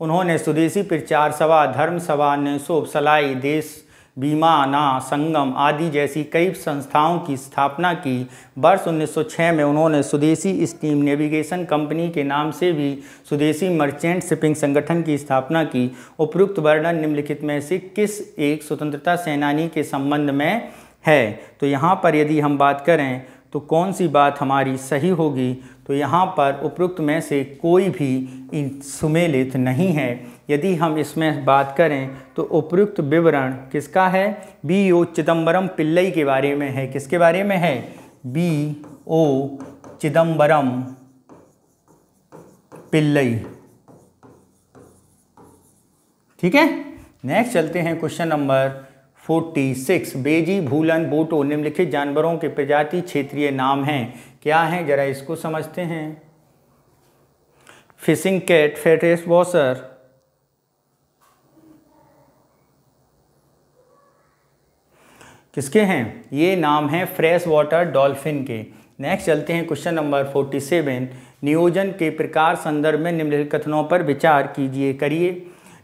उन्होंने स्वदेशी प्रचार सभा धर्म सभा नेसोब सलाई देश बीमाना संगम आदि जैसी कई संस्थाओं की स्थापना की वर्ष 1906 में उन्होंने स्वदेशी स्टीम नेविगेशन कंपनी के नाम से भी स्वदेशी मर्चेंट शिपिंग संगठन की स्थापना की उपयुक्त वर्णन निम्नलिखित में से किस एक स्वतंत्रता सेनानी के संबंध में है तो यहाँ पर यदि हम बात करें तो कौन सी बात हमारी सही होगी तो यहाँ पर उपयुक्त में से कोई भी सुमेलित नहीं है यदि हम इसमें बात करें तो उपयुक्त विवरण किसका है बी ओ चिदम्बरम पिल्लई के बारे में है किसके बारे में है बी ओ चिदम्बरम पिल्लई ठीक है नेक्स्ट चलते हैं क्वेश्चन नंबर 46 बेजी भूलन बोटो निम्नलिखित जानवरों के प्रजाति क्षेत्रीय नाम हैं क्या हैं जरा इसको समझते हैं फिशिंग कैट फेटेस वॉशर किसके हैं ये नाम हैं फ्रेश वाटर डॉल्फिन के नेक्स्ट चलते हैं क्वेश्चन नंबर फोर्टी सेवन नियोजन के प्रकार संदर्भ में निम्नलिखित कथनों पर विचार कीजिए करिए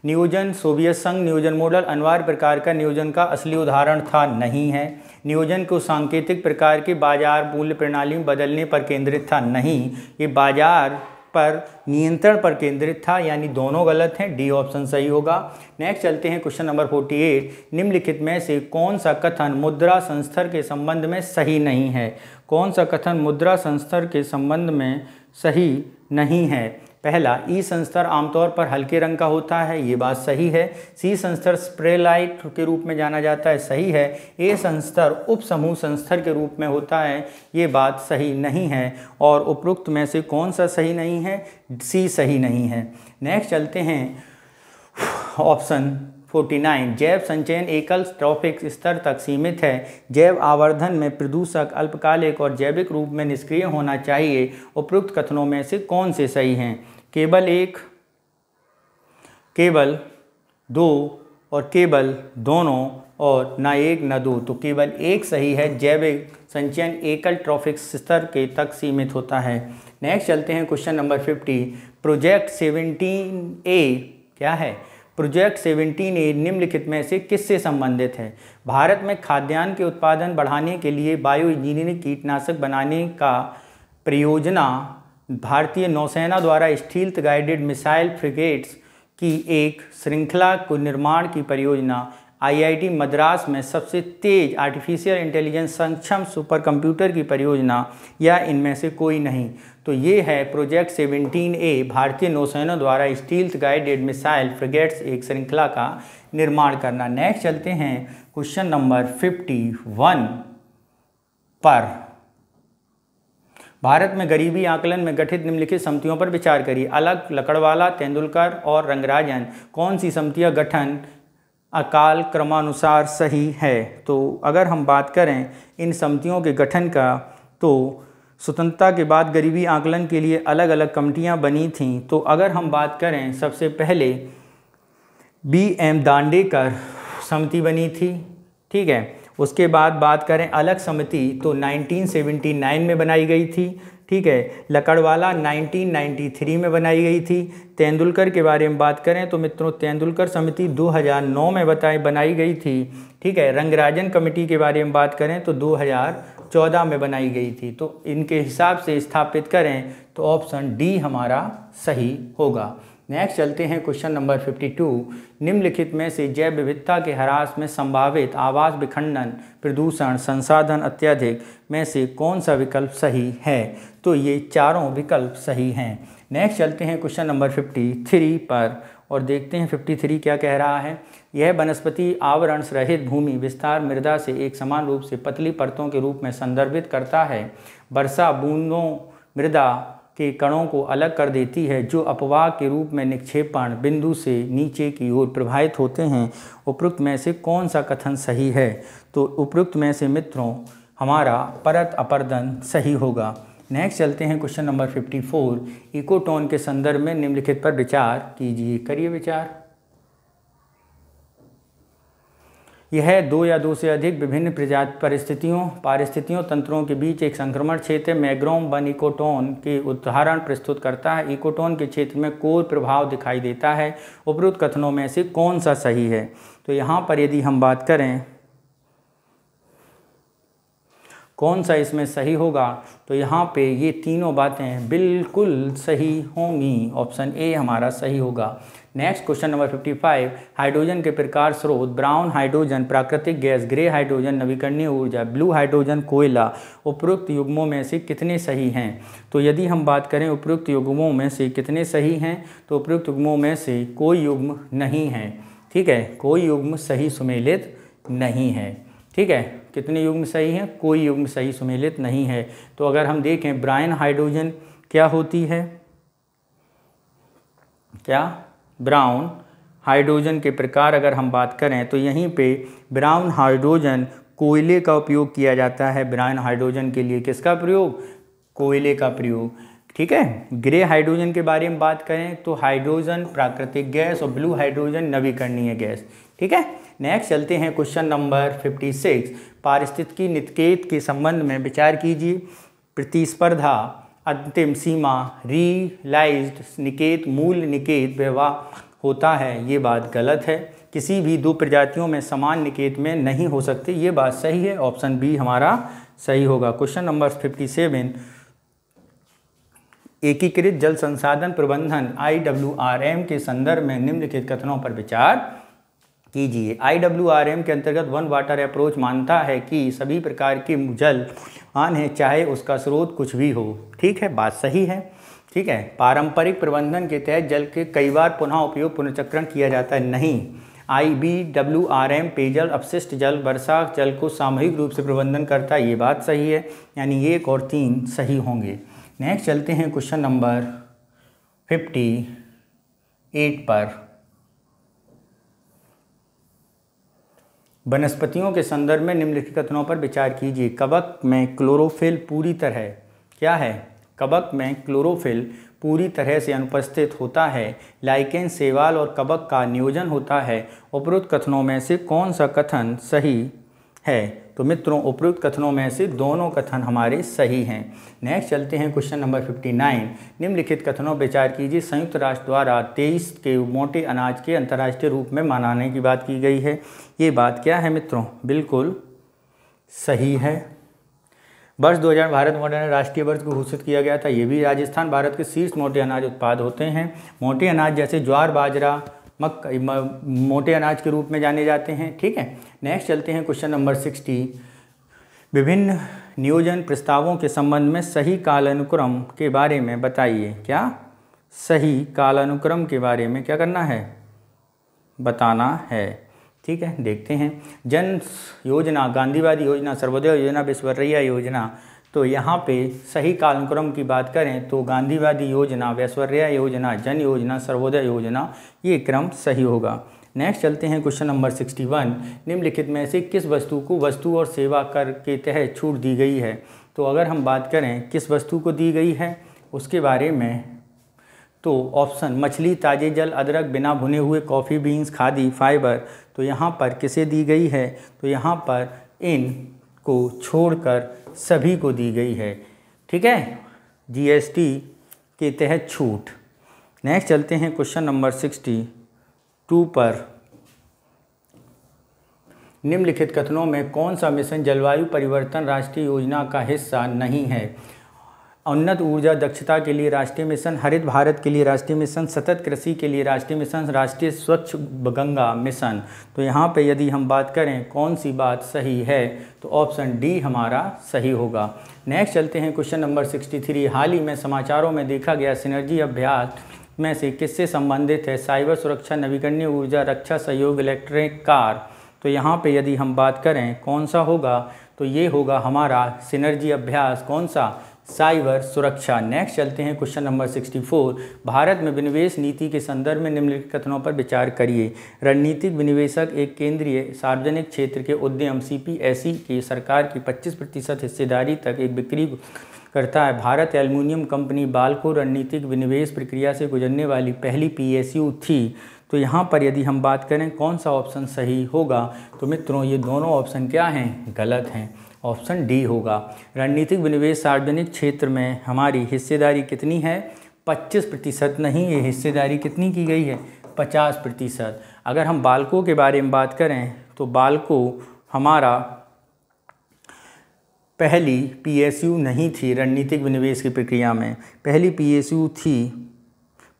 नियोजन सोवियत संघ नियोजन मॉडल अनिवार्य प्रकार का नियोजन का असली उदाहरण था नहीं है नियोजन को सांकेतिक प्रकार के बाजार मूल्य प्रणाली में बदलने पर केंद्रित था नहीं ये बाजार पर नियंत्रण पर केंद्रित था यानी दोनों गलत हैं डी ऑप्शन सही होगा नेक्स्ट चलते हैं क्वेश्चन नंबर 48 निम्नलिखित में से कौन सा कथन मुद्रा संस्थर के संबंध में सही नहीं है कौन सा कथन मुद्रा संस्थर के संबंध में सही नहीं है पहला ई e संस्तर आमतौर पर हल्के रंग का होता है ये बात सही है सी संस्तर स्प्रे लाइट के रूप में जाना जाता है सही है ए संस्तर उप समूह संस्तर के रूप में होता है ये बात सही नहीं है और उपरोक्त में से कौन सा सही नहीं है सी सही नहीं है नेक्स्ट चलते हैं ऑप्शन 49 जैव संचयन एकल ट्रॉफिक स्तर तक सीमित है जैव आवर्धन में प्रदूषक अल्पकालिक और जैविक रूप में निष्क्रिय होना चाहिए उपयुक्त कथनों में से कौन से सही हैं केवल एक केवल दो और केवल दोनों और न एक न दो तो केवल एक सही है जैविक संचयन एकल ट्रॉफिक स्तर के तक सीमित होता है नेक्स्ट चलते हैं question number fifty project seventeen A क्या है प्रोजेक्ट 17 ए निम्नलिखित में से किससे संबंधित है भारत में खाद्यान्न के उत्पादन बढ़ाने के लिए बायो इंजीनियरिंग कीटनाशक बनाने का परियोजना भारतीय नौसेना द्वारा स्टील्थ गाइडेड मिसाइल फ्रिगेट्स की एक श्रृंखला को निर्माण की परियोजना आईआईटी मद्रास में सबसे तेज आर्टिफिशियल इंटेलिजेंस सक्षम सुपर कंप्यूटर की परियोजना या इनमें से कोई नहीं तो ये है प्रोजेक्ट ए भारतीय नौसेना द्वारा स्टील्थ गाइडेड मिसाइल फ्रिगेट्स एक श्रृंखला का निर्माण करना नेक्स्ट चलते हैं क्वेश्चन नंबर 51 पर भारत में गरीबी आकलन में गठित निम्नलिखित समितियों पर विचार करिए अलग लकड़वाला तेंदुलकर और रंगराजन कौन सी समितियाँ गठन अकाल क्रमानुसार सही है तो अगर हम बात करें इन समितियों के गठन का तो स्वतंत्रता के बाद गरीबी आकलन के लिए अलग अलग कमेटियां बनी थीं तो अगर हम बात करें सबसे पहले बी एम दांडेकर समिति बनी थी ठीक है उसके बाद बात करें अलग समिति तो 1979 में बनाई गई थी ठीक है लकड़वाला 1993 में बनाई गई थी तेंदुलकर के बारे में बात करें तो मित्रों तेंदुलकर समिति 2009 में बताए बनाई गई थी ठीक है रंगराजन कमेटी के बारे में बात करें तो चौदह में बनाई गई थी तो इनके हिसाब से स्थापित करें तो ऑप्शन डी हमारा सही होगा नेक्स्ट चलते हैं क्वेश्चन नंबर 52 निम्नलिखित में से जैव विविधता के ह्रास में संभावित आवास विखंडन प्रदूषण संसाधन अत्यधिक में से कौन सा विकल्प सही है तो ये चारों विकल्प सही हैं नेक्स्ट चलते हैं क्वेश्चन नंबर 53 पर और देखते हैं 53 क्या कह रहा है यह वनस्पति आवरण रहित भूमि विस्तार मृदा से एक समान रूप से पतली परतों के रूप में संदर्भित करता है वर्षा बूंदों मृदा के कणों को अलग कर देती है जो अपवाह के रूप में निक्षेपण बिंदु से नीचे की ओर प्रभावित होते हैं उपयुक्त में से कौन सा कथन सही है तो उपयुक्त में से मित्रों हमारा परत अपर्दन सही होगा नेक्स्ट चलते हैं क्वेश्चन नंबर 54 इकोटोन के संदर्भ में निम्नलिखित पर विचार कीजिए करिए विचार यह दो या दो से अधिक विभिन्न प्रजात परिस्थितियों पारिस्थितियों तंत्रों के बीच एक संक्रमण क्षेत्र मैग्रोम वन इकोटोन के उदाहरण प्रस्तुत करता है इकोटोन के क्षेत्र में कोर प्रभाव दिखाई देता है उपरोक्त कथनों में से कौन सा सही है तो यहाँ पर यदि हम बात करें कौन सा इसमें सही होगा तो यहाँ पे ये तीनों बातें बिल्कुल सही होंगी ऑप्शन ए हमारा सही होगा नेक्स्ट क्वेश्चन नंबर 55 हाइड्रोजन के प्रकार स्रोत ब्राउन हाइड्रोजन प्राकृतिक गैस ग्रे हाइड्रोजन नवीकरणीय ऊर्जा ब्लू हाइड्रोजन कोयला उपयुक्त युग्मों में से कितने सही हैं तो यदि हम बात करें उपयुक्त युग्मों में से कितने सही हैं तो उपयुक्त युग्मों में से कोई युग्म नहीं है ठीक है कोई युग्म सही सुमेलित नहीं है ठीक है कितने युग्म सही हैं कोई युग्म सही सुमेलित नहीं है तो अगर हम देखें ब्राइन हाइड्रोजन क्या होती है क्या ब्राउन हाइड्रोजन के प्रकार अगर हम बात करें तो यहीं पे ब्राउन हाइड्रोजन कोयले का उपयोग किया जाता है ब्राउन हाइड्रोजन के लिए किसका प्रयोग कोयले का प्रयोग ठीक है ग्रे हाइड्रोजन के बारे में बात करें तो हाइड्रोजन प्राकृतिक गैस और ब्लू हाइड्रोजन नवीकरणीय गैस ठीक है नेक्स्ट चलते हैं क्वेश्चन नंबर 56 पारिस्थितिकी नितकेत के संबंध में विचार कीजिए प्रतिस्पर्धा अंतिम सीमा रियलाइज्ड निकेत मूल निकेत व्यवहार होता है ये बात गलत है किसी भी दो प्रजातियों में समान निकेत में नहीं हो सकते ये बात सही है ऑप्शन बी हमारा सही होगा क्वेश्चन नंबर फिफ्टी सेवन एकीकृत जल संसाधन प्रबंधन आई के संदर्भ में निम्नलिखित कथनों पर विचार कीजिए एम के अंतर्गत वन वाटर अप्रोच मानता है कि सभी प्रकार के जल आन है चाहे उसका स्रोत कुछ भी हो ठीक है बात सही है ठीक है पारंपरिक प्रबंधन के तहत जल के कई बार पुनः उपयोग पुनर्चक्रण किया जाता है नहीं I B W R M पेयजल अपशिष्ट जल वर्षा जल को सामूहिक रूप से प्रबंधन करता है ये बात सही है यानी एक और तीन सही होंगे नेक्स्ट चलते हैं क्वेश्चन नंबर फिफ्टी एट पर वनस्पतियों के संदर्भ में निम्नलिखित कथनों पर विचार कीजिए कवक में क्लोरोफिल पूरी तरह क्या है कवक में क्लोरोफिल पूरी तरह से अनुपस्थित होता है लाइकेन सेवाल और कवक का नियोजन होता है उपरोक्त कथनों में से कौन सा कथन सही है तो मित्रों उपयुक्त कथनों में से दोनों कथन हमारे सही हैं नेक्स्ट चलते हैं क्वेश्चन नंबर 59 निम्नलिखित कथनों पर विचार कीजिए संयुक्त राष्ट्र द्वारा तेईस के मोटे अनाज के अंतर्राष्ट्रीय रूप में मनाने की बात की गई है ये बात क्या है मित्रों बिल्कुल सही है वर्ष 2000 भारत मॉडर्न राष्ट्रीय वर्ष को घोषित किया गया था ये भी राजस्थान भारत के शीर्ष मोटे अनाज उत्पाद होते हैं मोटे अनाज जैसे ज्वार बाजरा मक्का मोटे अनाज के रूप में जाने जाते हैं ठीक है नेक्स्ट चलते हैं क्वेश्चन नंबर सिक्सटी विभिन्न नियोजन प्रस्तावों के संबंध में सही कालानुक्रम के बारे में बताइए क्या सही कालानुक्रम के बारे में क्या करना है बताना है ठीक है देखते हैं जन योजना गांधीवादी योजना सर्वोदय योजना विश्वरैया योजना तो यहाँ पे सही कालक्रम की बात करें तो गांधीवादी योजना वैश्वर्या योजना जन योजना सर्वोदय योजना ये क्रम सही होगा नेक्स्ट चलते हैं क्वेश्चन नंबर 61 निम्नलिखित में से किस वस्तु को वस्तु और सेवा कर के तहत छूट दी गई है तो अगर हम बात करें किस वस्तु को दी गई है उसके बारे में तो ऑप्शन मछली ताजे जल अदरक बिना भुने हुए कॉफ़ी बीन्स खादी फाइबर तो यहाँ पर किसे दी गई है तो यहाँ पर इन को छोड़कर सभी को दी गई है ठीक है जीएसटी के तहत छूट नेक्स्ट चलते हैं क्वेश्चन नंबर सिक्सटी टू पर निम्नलिखित कथनों में कौन सा मिशन जलवायु परिवर्तन राष्ट्रीय योजना का हिस्सा नहीं है उन्नत ऊर्जा दक्षता के लिए राष्ट्रीय मिशन हरित भारत के लिए राष्ट्रीय मिशन सतत कृषि के लिए राष्ट्रीय मिशन राष्ट्रीय स्वच्छ गंगा मिशन तो यहाँ पे यदि हम बात करें कौन सी बात सही है तो ऑप्शन डी हमारा सही होगा नेक्स्ट चलते हैं क्वेश्चन नंबर 63 हाल ही में समाचारों में देखा गया सिनर्जी अभ्यास में से किससे संबंधित है साइबर सुरक्षा नवीकरणीय ऊर्जा रक्षा सहयोग इलेक्ट्रिक कार तो यहाँ पर यदि हम बात करें कौन सा होगा तो ये होगा हमारा सिनर्जी अभ्यास कौन सा साइबर सुरक्षा नेक्स्ट चलते हैं क्वेश्चन नंबर 64 भारत में विनिवेश नीति के संदर्भ में निम्नलिखित कथनों पर विचार करिए रणनीतिक विनिवेशक एक केंद्रीय सार्वजनिक क्षेत्र के उद्यम सी e की सरकार की 25 प्रतिशत हिस्सेदारी तक एक बिक्री करता है भारत एल्युमिनियम कंपनी बालको रणनीतिक विनिवेश प्रक्रिया से गुजरने वाली पहली यू थी तो यहाँ पर यदि हम बात करें कौन सा ऑप्शन सही होगा तो मित्रों ये दोनों ऑप्शन क्या हैं गलत हैं ऑप्शन डी होगा रणनीतिक विनिवेश सार्वजनिक क्षेत्र में हमारी हिस्सेदारी कितनी है 25 प्रतिशत नहीं ये हिस्सेदारी कितनी की गई है 50 प्रतिशत अगर हम बालकों के बारे में बात करें तो बालको हमारा पहली पीएसयू नहीं थी रणनीतिक विनिवेश की प्रक्रिया में पहली पीएसयू थी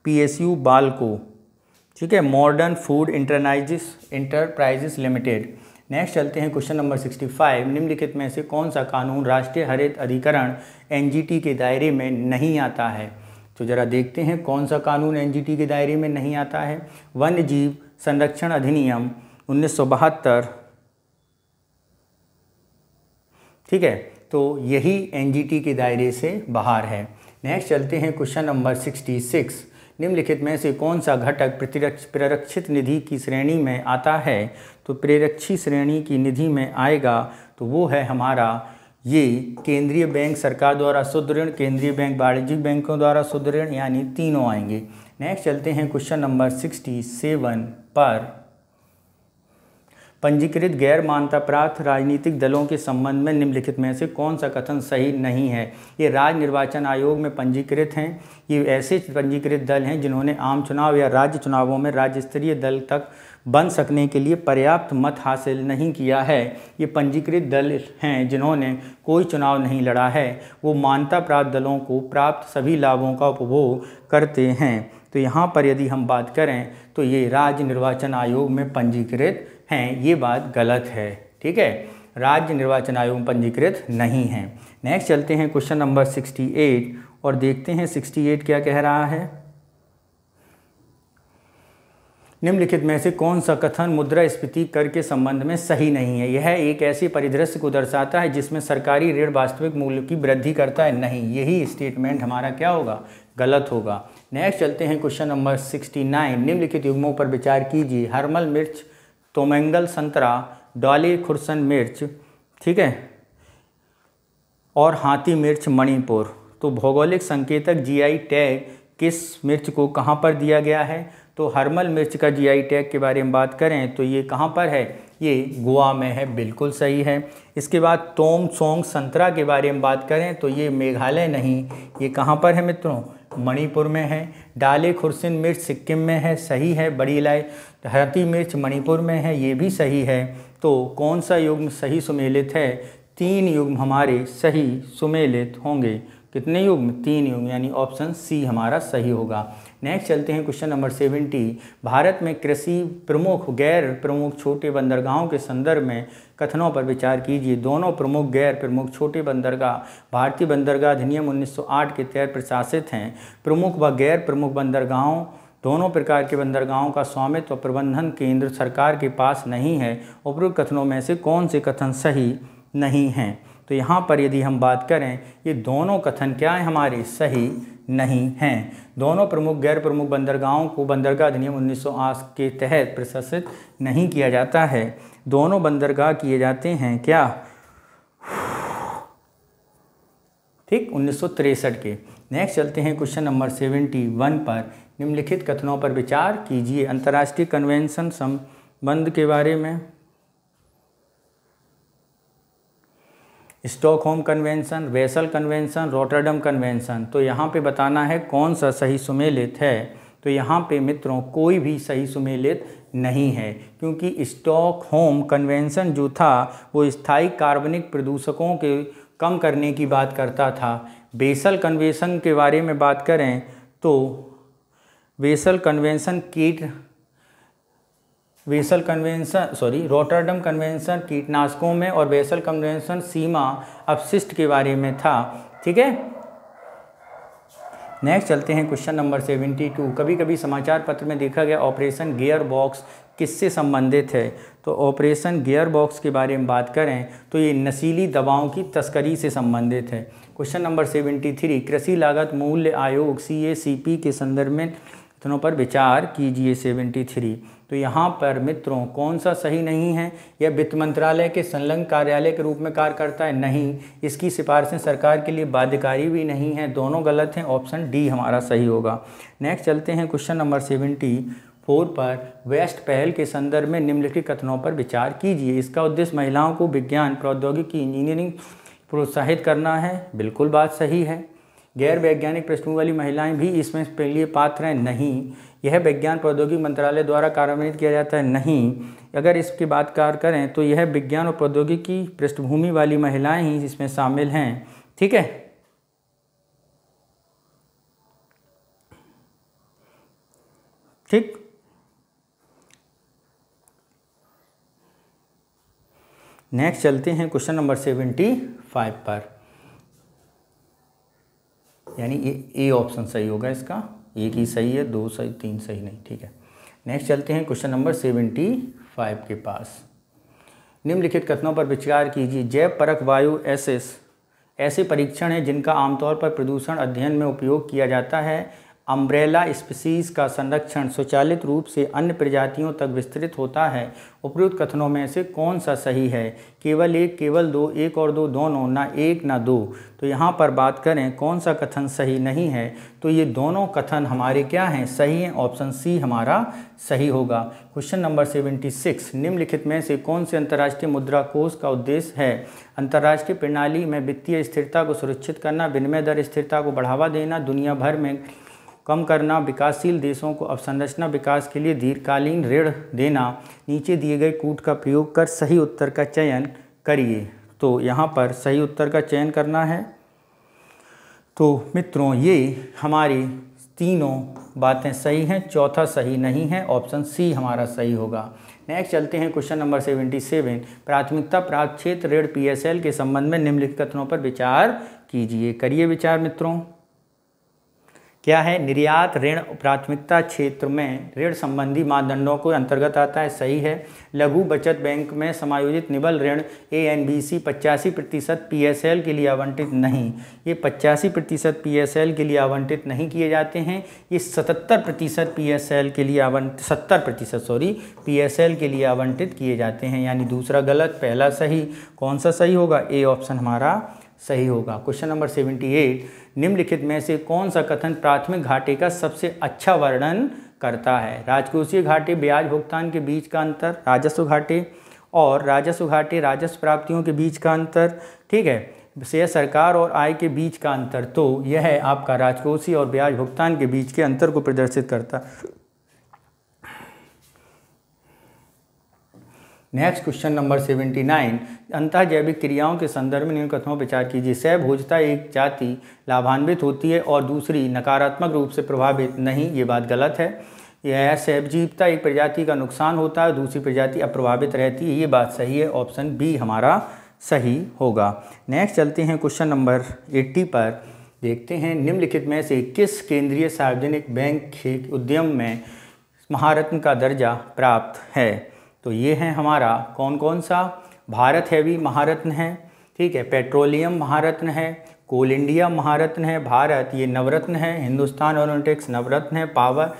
पीएसयू बालको ठीक है modern food enterprises enterprises limited next चलते हैं क्वेश्चन नंबर 65 निम्नलिखित में से कौन सा कानून राष्ट्रीय हरित अधिकरण एनजीटी के दायरे में नहीं आता है तो जरा देखते हैं कौन सा कानून एनजीटी के दायरे में नहीं आता है वन्य जीव संरक्षण अधिनियम उन्नीस ठीक है तो यही एनजीटी के दायरे से बाहर है नेक्स्ट चलते हैं क्वेश्चन नंबर सिक्स निम्नलिखित में से कौन सा घटक प्ररक्षित निधि की श्रेणी में आता है तो प्रेरक्षी श्रेणी की निधि में आएगा तो वो है हमारा ये केंद्रीय बैंक सरकार द्वारा सुदृढ़ केंद्रीय बैंक वाणिज्यिक बैंकों द्वारा सुदृढ़ यानी तीनों आएंगे नेक्स्ट चलते हैं क्वेश्चन नंबर सिक्सटी सेवन पर पंजीकृत गैर मान्यता प्राप्त राजनीतिक दलों के संबंध में निम्नलिखित में से कौन सा कथन सही नहीं है ये राज्य निर्वाचन आयोग में पंजीकृत हैं ये ऐसे पंजीकृत दल हैं जिन्होंने आम चुनाव या राज्य चुनावों में राज्य स्तरीय दल तक बन सकने के लिए पर्याप्त मत हासिल नहीं किया है ये पंजीकृत दल हैं जिन्होंने कोई चुनाव नहीं लड़ा है वो मान्यता प्राप्त दलों को प्राप्त सभी लाभों का उपभोग करते हैं तो यहाँ पर यदि हम बात करें तो ये राज्य निर्वाचन आयोग में पंजीकृत हैं ये बात गलत है ठीक है राज्य निर्वाचन आयोग पंजीकृत नहीं है नेक्स्ट चलते हैं क्वेश्चन नंबर 68 और देखते हैं 68 क्या कह रहा है निम्नलिखित में से कौन सा कथन मुद्रा स्फीति कर के संबंध में सही नहीं है यह एक ऐसे परिदृश्य को दर्शाता है जिसमें सरकारी ऋण वास्तविक मूल्य की वृद्धि करता है नहीं यही स्टेटमेंट हमारा क्या होगा गलत होगा नेक्स्ट चलते हैं क्वेश्चन नंबर 69 निम्नलिखित युग्मों पर विचार कीजिए हरमल मिर्च तोमेंगल संतरा डाली खुरसन मिर्च ठीक है और हाथी मिर्च मणिपुर तो भौगोलिक संकेतक जीआई टैग किस मिर्च को कहाँ पर दिया गया है तो हर्मल मिर्च का जीआई टैग के बारे में बात करें तो ये कहाँ पर है ये गोवा में है बिल्कुल सही है इसके बाद तोम सोंग संतरा के बारे में बात करें तो ये मेघालय नहीं ये कहाँ पर है मित्रों मणिपुर में है डाले खुरसिन मिर्च सिक्किम में है सही है बड़ी इलाय हरती मिर्च मणिपुर में है ये भी सही है तो कौन सा युग्म सही सुमेलित है तीन युग्म हमारे सही सुमेलित होंगे कितने युग्म तीन युग्म यानी ऑप्शन सी हमारा सही होगा नेक्स्ट चलते हैं क्वेश्चन नंबर सेवेंटी भारत में कृषि प्रमुख गैर प्रमुख छोटे बंदरगाहों के संदर्भ में कथनों पर विचार कीजिए दोनों प्रमुख गैर प्रमुख छोटे बंदरगाह भारतीय बंदरगाह अधिनियम 1908 के तहत प्रशासित हैं प्रमुख व गैर प्रमुख बंदरगाहों दोनों प्रकार के बंदरगाहों का स्वामित्व प्रबंधन केंद्र सरकार के पास नहीं है उपरोक्त कथनों में से कौन से कथन सही नहीं हैं तो यहाँ पर यदि हम बात करें ये दोनों कथन क्या हैं हमारे सही नहीं हैं दोनों प्रमुख गैर प्रमुख बंदरगाहों को बंदरगाह अधिनियम 1908 के तहत प्रशासित नहीं किया जाता है दोनों बंदरगाह किए जाते हैं क्या ठीक उन्नीस के नेक्स्ट चलते हैं क्वेश्चन नंबर 71 पर निम्नलिखित कथनों पर विचार कीजिए अंतर्राष्ट्रीय कन्वेंशन संबंध के बारे में Stockholm convention Basel convention Rotterdam convention तो यहाँ पे बताना है कौन सा सही सुमेलित है तो यहाँ पे मित्रों कोई भी सही सुमेलित नहीं है क्योंकि स्टॉकहोम कन्वेंसन जो था वो स्थायी कार्बनिक प्रदूषकों के कम करने की बात करता था बेसल कन्वेंसन के बारे में बात करें तो बेसल कन्वेंसन कीट Basel convention sorry Rotterdam convention कीटनाशकों में और वेसल कन्वेंशन सीमा अपशिष्ट के बारे में था ठीक है नेक्स्ट चलते हैं क्वेश्चन नंबर सेवेंटी टू कभी कभी समाचार पत्र में देखा गया ऑपरेशन गियर बॉक्स किससे संबंधित है तो ऑपरेशन गियर बॉक्स के बारे में बात करें तो ये नशीली दवाओं की तस्करी से संबंधित है क्वेश्चन नंबर सेवेंटी थ्री कृषि लागत मूल्य आयोग सी के संदर्भ में कथनों पर विचार कीजिए सेवेंटी थ्री तो यहाँ पर मित्रों कौन सा सही नहीं है यह वित्त मंत्रालय के संलग्न कार्यालय के रूप में कार्य करता है नहीं इसकी सिफारिशें सरकार के लिए बाध्यकारी भी नहीं हैं दोनों गलत हैं ऑप्शन डी हमारा सही होगा नेक्स्ट चलते हैं क्वेश्चन नंबर सेवेंटी फोर पर वेस्ट पहल के संदर्भ में निम्नलिखित कथनों पर विचार कीजिए इसका उद्देश्य महिलाओं को विज्ञान प्रौद्योगिकी इंजीनियरिंग प्रोत्साहित करना है बिल्कुल बात सही है गैर वैज्ञानिक पृष्ठभूमि वाली महिलाएं भी इसमें के लिए पात्र हैं नहीं यह विज्ञान प्रौद्योगिकी मंत्रालय द्वारा कार्यान्वित किया जाता है नहीं अगर इसकी बात कार करें तो यह विज्ञान और प्रौद्योगिकी पृष्ठभूमि वाली महिलाएं ही इसमें शामिल हैं ठीक है ठीक नेक्स्ट चलते हैं क्वेश्चन नंबर सेवेंटी फाइव पर यानी ये ए ऑप्शन सही होगा इसका एक ही सही है दो सही तीन सही नहीं ठीक है नेक्स्ट चलते हैं क्वेश्चन नंबर सेवेंटी फाइव के पास निम्नलिखित कथनों पर विचार कीजिए जैव परख वायु एसेस ऐसे परीक्षण हैं जिनका आमतौर पर प्रदूषण अध्ययन में उपयोग किया जाता है अम्ब्रेला स्पीसीज का संरक्षण स्वचालित रूप से अन्य प्रजातियों तक विस्तृत होता है उपयुक्त कथनों में से कौन सा सही है केवल एक केवल दो एक और दो दोनों ना एक ना दो तो यहाँ पर बात करें कौन सा कथन सही नहीं है तो ये दोनों कथन हमारे क्या हैं सही हैं ऑप्शन सी हमारा सही होगा क्वेश्चन नंबर सेवेंटी सिक्स निम्नलिखित में से कौन से अंतर्राष्ट्रीय मुद्रा कोष का उद्देश्य है अंतर्राष्ट्रीय प्रणाली में वित्तीय स्थिरता को सुरक्षित करना विनिमय दर स्थिरता को बढ़ावा देना दुनिया भर में कम करना विकासशील देशों को अवसंरचना विकास के लिए दीर्घकालीन ऋण देना नीचे दिए गए कूट का प्रयोग कर सही उत्तर का चयन करिए तो यहाँ पर सही उत्तर का चयन करना है तो मित्रों ये हमारी तीनों बातें सही हैं चौथा सही नहीं है ऑप्शन सी हमारा सही होगा नेक्स्ट चलते हैं क्वेश्चन नंबर सेवेंटी सेवन प्राथमिकता प्राप्त क्षेत्र ऋण पीएसएल के संबंध में निम्नलिखित कथनों पर विचार कीजिए करिए विचार मित्रों क्या है निर्यात ऋण प्राथमिकता क्षेत्र में ऋण संबंधी मानदंडों के अंतर्गत आता है सही है लघु बचत बैंक में समायोजित निबल ऋण ए एन बी सी पचासी प्रतिशत पी एस एल के लिए आवंटित नहीं ये पचासी प्रतिशत पी एस एल के लिए आवंटित नहीं किए जाते हैं ये सतहत्तर प्रतिशत पी एस एल के लिए आवंटित सत्तर प्रतिशत सॉरी पी एस एल के लिए आवंटित किए जाते हैं यानी दूसरा गलत पहला सही कौन सा सही होगा ए ऑप्शन हमारा सही होगा क्वेश्चन नंबर सेवेंटी एट निम्नलिखित में से कौन सा कथन प्राथमिक घाटे का सबसे अच्छा वर्णन करता है राजकोषीय घाटे ब्याज भुगतान के बीच का अंतर राजस्व घाटे और राजस्व घाटे राजस्व प्राप्तियों के बीच का अंतर ठीक है शेयर सरकार और आय के बीच का अंतर तो यह है आपका राजकोषीय और ब्याज भुगतान के बीच के अंतर को प्रदर्शित करता next question number seventy nine अंतः जैविक क्रियाओं के संदर्भ में निम्न कथनों पर विचार कीजिए सहभोजता एक जाति लाभान्वित होती है और दूसरी नकारात्मक रूप से प्रभावित नहीं ये बात गलत है यह सहजीवता एक प्रजाति का नुकसान होता है दूसरी प्रजाति अप्रभावित रहती है ये बात सही है ऑप्शन बी हमारा सही होगा नेक्स्ट चलते हैं क्वेश्चन नंबर एट्टी पर देखते हैं निम्नलिखित में से किस केंद्रीय सार्वजनिक बैंक उद्यम में महारत्न का दर्जा प्राप्त है तो ये है हमारा कौन कौन सा भारत हैवी महारत्न है ठीक है पेट्रोलियम महारत्न है कोल इंडिया महारत्न है भारत ये नवरत्न है हिंदुस्तान ओरोटेक्स नवरत्न है पावर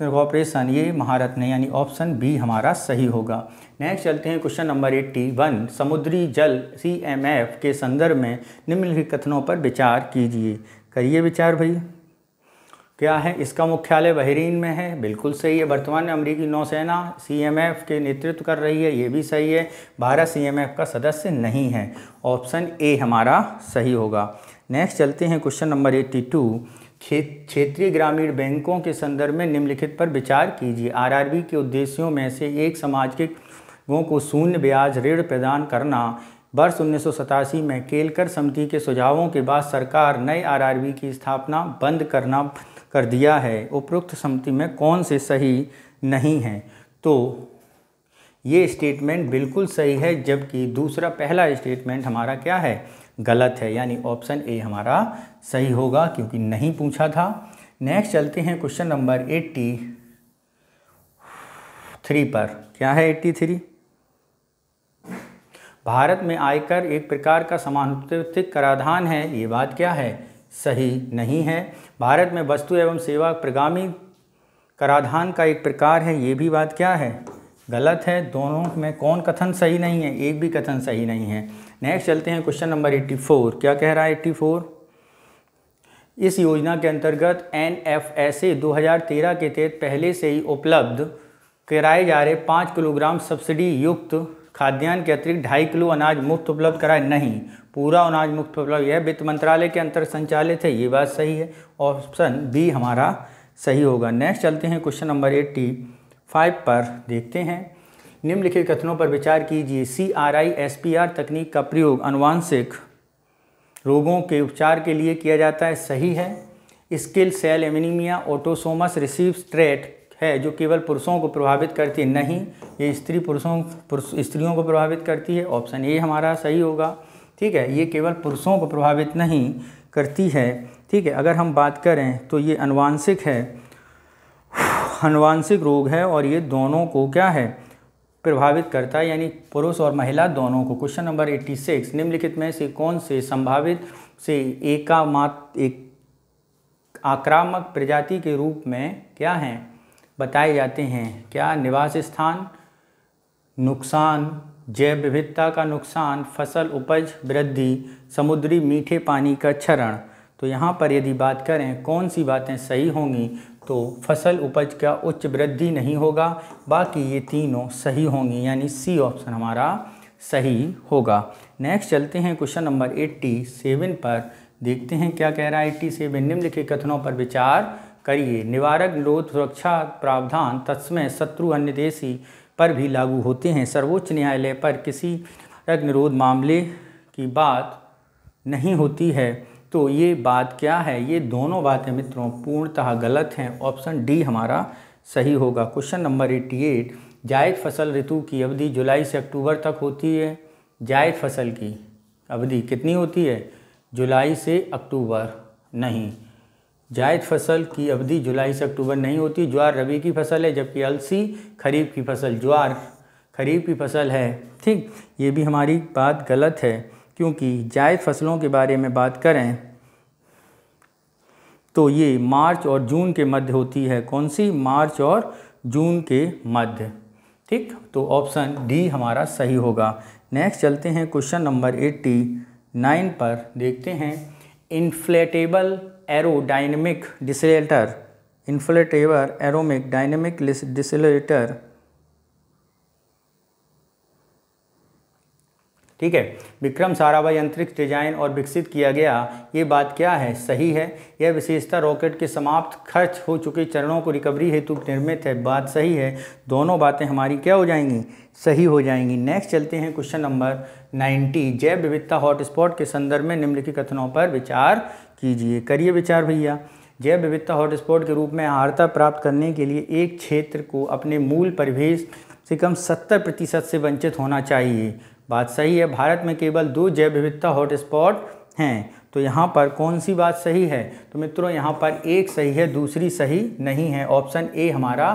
कॉपरेशन ये महारत्न है यानी ऑप्शन बी हमारा सही होगा नेक्स्ट चलते हैं क्वेश्चन नंबर एट्टी वन समुद्री जल सी एम एफ के संदर्भ में निम्नलिखित कथनों पर विचार कीजिए करिए विचार भाई क्या है इसका मुख्यालय बहरीन में है बिल्कुल सही है वर्तमान में अमरीकी नौसेना एफ के नेतृत्व कर रही है ये भी सही है भारत एफ का सदस्य नहीं है ऑप्शन ए हमारा सही होगा नेक्स्ट चलते हैं क्वेश्चन नंबर एट्टी टू क्षेत्रीय ग्रामीण बैंकों के संदर्भ में निम्नलिखित पर विचार कीजिए आरआरबी के उद्देश्यों में से एक समाज के लोगों को शून्य ब्याज ऋण प्रदान करना वर्ष उन्नीस में केलकर समिति के सुझावों के बाद सरकार नए आरआरबी की स्थापना बंद करना कर दिया है उपरोक्त समिति में कौन से सही नहीं हैं तो ये स्टेटमेंट बिल्कुल सही है जबकि दूसरा पहला स्टेटमेंट हमारा क्या है गलत है यानी ऑप्शन ए हमारा सही होगा क्योंकि नहीं पूछा था नेक्स्ट चलते हैं क्वेश्चन नंबर एट्टी थ्री पर क्या है एट्टी थ्री भारत में आयकर एक प्रकार का समानुपातिक कराधान है ये बात क्या है सही नहीं है भारत में वस्तु एवं सेवा प्रगामी कराधान का एक प्रकार है ये भी बात क्या है गलत है दोनों में कौन कथन सही नहीं है एक भी कथन सही नहीं है नेक्स्ट चलते हैं क्वेश्चन नंबर 84 क्या कह रहा है फोर इस योजना के अंतर्गत एन एफ एस ए दो के तहत पहले से ही उपलब्ध कराए जा रहे पाँच किलोग्राम सब्सिडी युक्त खाद्यान्न के अतिरिक्त ढाई किलो अनाज मुफ्त उपलब्ध कराए नहीं पूरा अनाज मुफ्त उपलब्ध यह वित्त मंत्रालय के अंतर संचालित है ये बात सही है ऑप्शन बी हमारा सही होगा नेक्स्ट चलते हैं क्वेश्चन नंबर एट्टी फाइव पर देखते हैं निम्नलिखित कथनों पर विचार कीजिए C R I S P R तकनीक का प्रयोग अनुवांशिक रोगों के उपचार के लिए किया जाता है सही है sickle cell anaemia autosomal recessive trait है जो केवल पुरुषों को प्रभावित करती है नहीं ये स्त्री पुरुषों पुरुष स्त्रियों को प्रभावित करती है ऑप्शन ए हमारा सही होगा ठीक है ये केवल पुरुषों को प्रभावित नहीं करती है ठीक है अगर हम बात करें तो ये अनुवांशिक है अनुवांशिक रोग है और ये दोनों को क्या है प्रभावित करता है यानी पुरुष और महिला दोनों को क्वेश्चन नंबर 86 निम्नलिखित में से कौन से संभावित से एकामात एक आक्रामक प्रजाति के रूप में क्या हैं बताए जाते हैं क्या निवास स्थान नुकसान जैव विविधता का नुकसान फसल उपज वृद्धि समुद्री मीठे पानी का क्षरण तो यहाँ पर यदि बात करें कौन सी बातें सही होंगी तो फसल उपज का उच्च वृद्धि नहीं होगा बाकी ये तीनों सही होंगी यानी सी ऑप्शन हमारा सही होगा नेक्स्ट चलते हैं क्वेश्चन नंबर एट्टी सेवन पर देखते हैं क्या कह रहा है एट्टी सेवन निम्नलिखित कथनों पर विचार करिए निवारक निरोध सुरक्षा प्रावधान तत्समय शत्रु अन्य देशी पर भी लागू होते हैं सर्वोच्च न्यायालय पर किसी निरोध मामले की बात नहीं होती है तो ये बात क्या है ये दोनों बातें मित्रों पूर्णतः गलत हैं ऑप्शन डी हमारा सही होगा क्वेश्चन नंबर एट्टी एट जायद फसल ऋतु की अवधि जुलाई से अक्टूबर तक होती है जायद फसल की अवधि कितनी होती है जुलाई से अक्टूबर नहीं जायद फसल की अवधि जुलाई से अक्टूबर नहीं होती ज्वार रबी की फसल है जबकि अलसी खरीफ की फसल ज्वार खरीफ की फसल है ठीक ये भी हमारी बात गलत है क्योंकि जायद फसलों के बारे में बात करें तो ये मार्च और जून के मध्य होती है कौन सी मार्च और जून के मध्य ठीक तो ऑप्शन डी हमारा सही होगा नेक्स्ट चलते हैं क्वेश्चन नंबर एट्टी नाइन पर देखते हैं inflatable aerodynamic decelerator inflator aerodynamic decelerator ठीक है विक्रम साराभाई अंतरिक्ष डिजाइन और विकसित किया गया ये बात क्या है सही है यह विशेषता रॉकेट के समाप्त खर्च हो चुके चरणों को रिकवरी हेतु निर्मित है बात सही है दोनों बातें हमारी क्या हो जाएंगी सही हो जाएंगी नेक्स्ट चलते हैं क्वेश्चन नंबर 90 जैव विविधता हॉटस्पॉट के संदर्भ में निम्नलिखित कथनों पर विचार कीजिए करिए विचार भैया जैव विविधता हॉटस्पॉट के रूप में आहारता प्राप्त करने के लिए एक क्षेत्र को अपने मूल परिवेश से कम सत्तर प्रतिशत से वंचित होना चाहिए बात सही है भारत में केवल दो जैव विविधता हॉटस्पॉट हैं तो यहाँ पर कौन सी बात सही है तो मित्रों यहाँ पर एक सही है दूसरी सही नहीं है ऑप्शन ए हमारा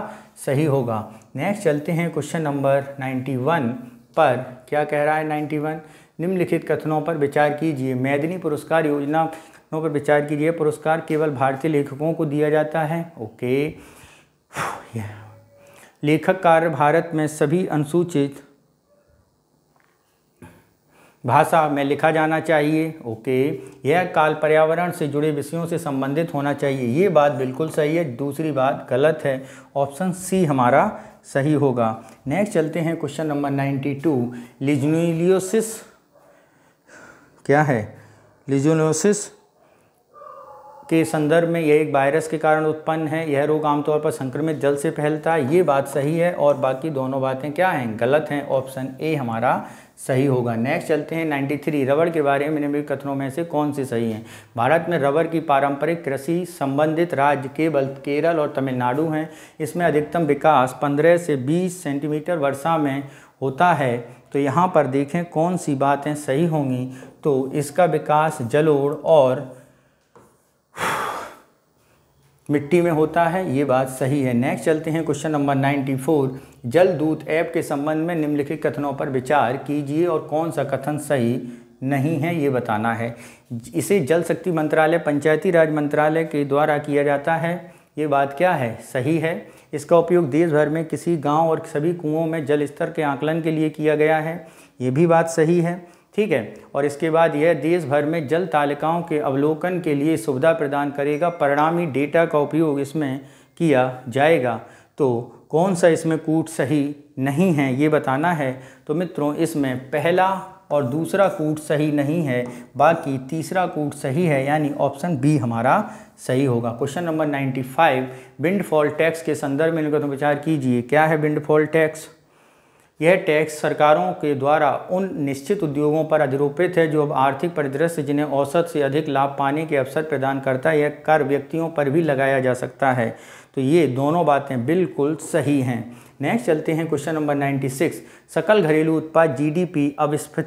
सही होगा नेक्स्ट चलते हैं क्वेश्चन नंबर 91 पर क्या कह रहा है 91 निम्नलिखित कथनों पर विचार कीजिए मैदिनी पुरस्कार योजना नो पर विचार कीजिए पुरस्कार केवल भारतीय लेखकों को दिया जाता है ओके लेखक कार्य भारत में सभी अनुसूचित भाषा में लिखा जाना चाहिए ओके यह काल पर्यावरण से जुड़े विषयों से संबंधित होना चाहिए ये बात बिल्कुल सही है दूसरी बात गलत है ऑप्शन सी हमारा सही होगा नेक्स्ट चलते हैं question number ninety two legionellosis क्या है लिजोनोसिस के संदर्भ में यह एक वायरस के कारण उत्पन्न है यह रोग आमतौर पर संक्रमित जल से फैलता है ये बात सही है और बाकी दोनों बातें क्या हैं गलत हैं ऑप्शन ए हमारा सही होगा नेक्स्ट चलते हैं 93 रबड़ के बारे में निम्नलिखित कथनों में से कौन से सही हैं भारत में रबड़ की पारंपरिक कृषि संबंधित राज्य केवल केरल और तमिलनाडु हैं इसमें अधिकतम विकास 15 से 20 सेंटीमीटर वर्षा में होता है तो यहाँ पर देखें कौन सी बातें सही होंगी तो इसका विकास जलोड़ और मिट्टी में होता है ये बात सही है नेक्स्ट चलते हैं क्वेश्चन नंबर 94 दूत ऐप के संबंध में निम्नलिखित कथनों पर विचार कीजिए और कौन सा कथन सही नहीं है ये बताना है इसे जल शक्ति मंत्रालय पंचायती राज मंत्रालय के द्वारा किया जाता है ये बात क्या है सही है इसका उपयोग देश भर में किसी गांव और सभी कुओं में जल स्तर के आकलन के लिए किया गया है ये भी बात सही है ठीक है और इसके बाद यह देश भर में जल तालिकाओं के अवलोकन के लिए सुविधा प्रदान करेगा परिणामी डेटा का उपयोग इसमें किया जाएगा तो कौन सा इसमें कूट सही नहीं है ये बताना है तो मित्रों इसमें पहला और दूसरा कूट सही नहीं है बाकी तीसरा कूट सही है यानी ऑप्शन बी हमारा सही होगा question number 95 five fall tax के संदर्भ में इनका तो विचार कीजिए क्या है बिंडफॉल टैक्स यह टैक्स सरकारों के द्वारा उन निश्चित उद्योगों पर अधिरोपित है जो अब आर्थिक परिदृश्य जिन्हें औसत से अधिक लाभ पाने के अवसर प्रदान करता है यह कर व्यक्तियों पर भी लगाया जा सकता है तो ये दोनों बातें बिल्कुल सही हैं नेक्स्ट चलते हैं क्वेश्चन नंबर 96 सकल घरेलू उत्पाद जीडीपी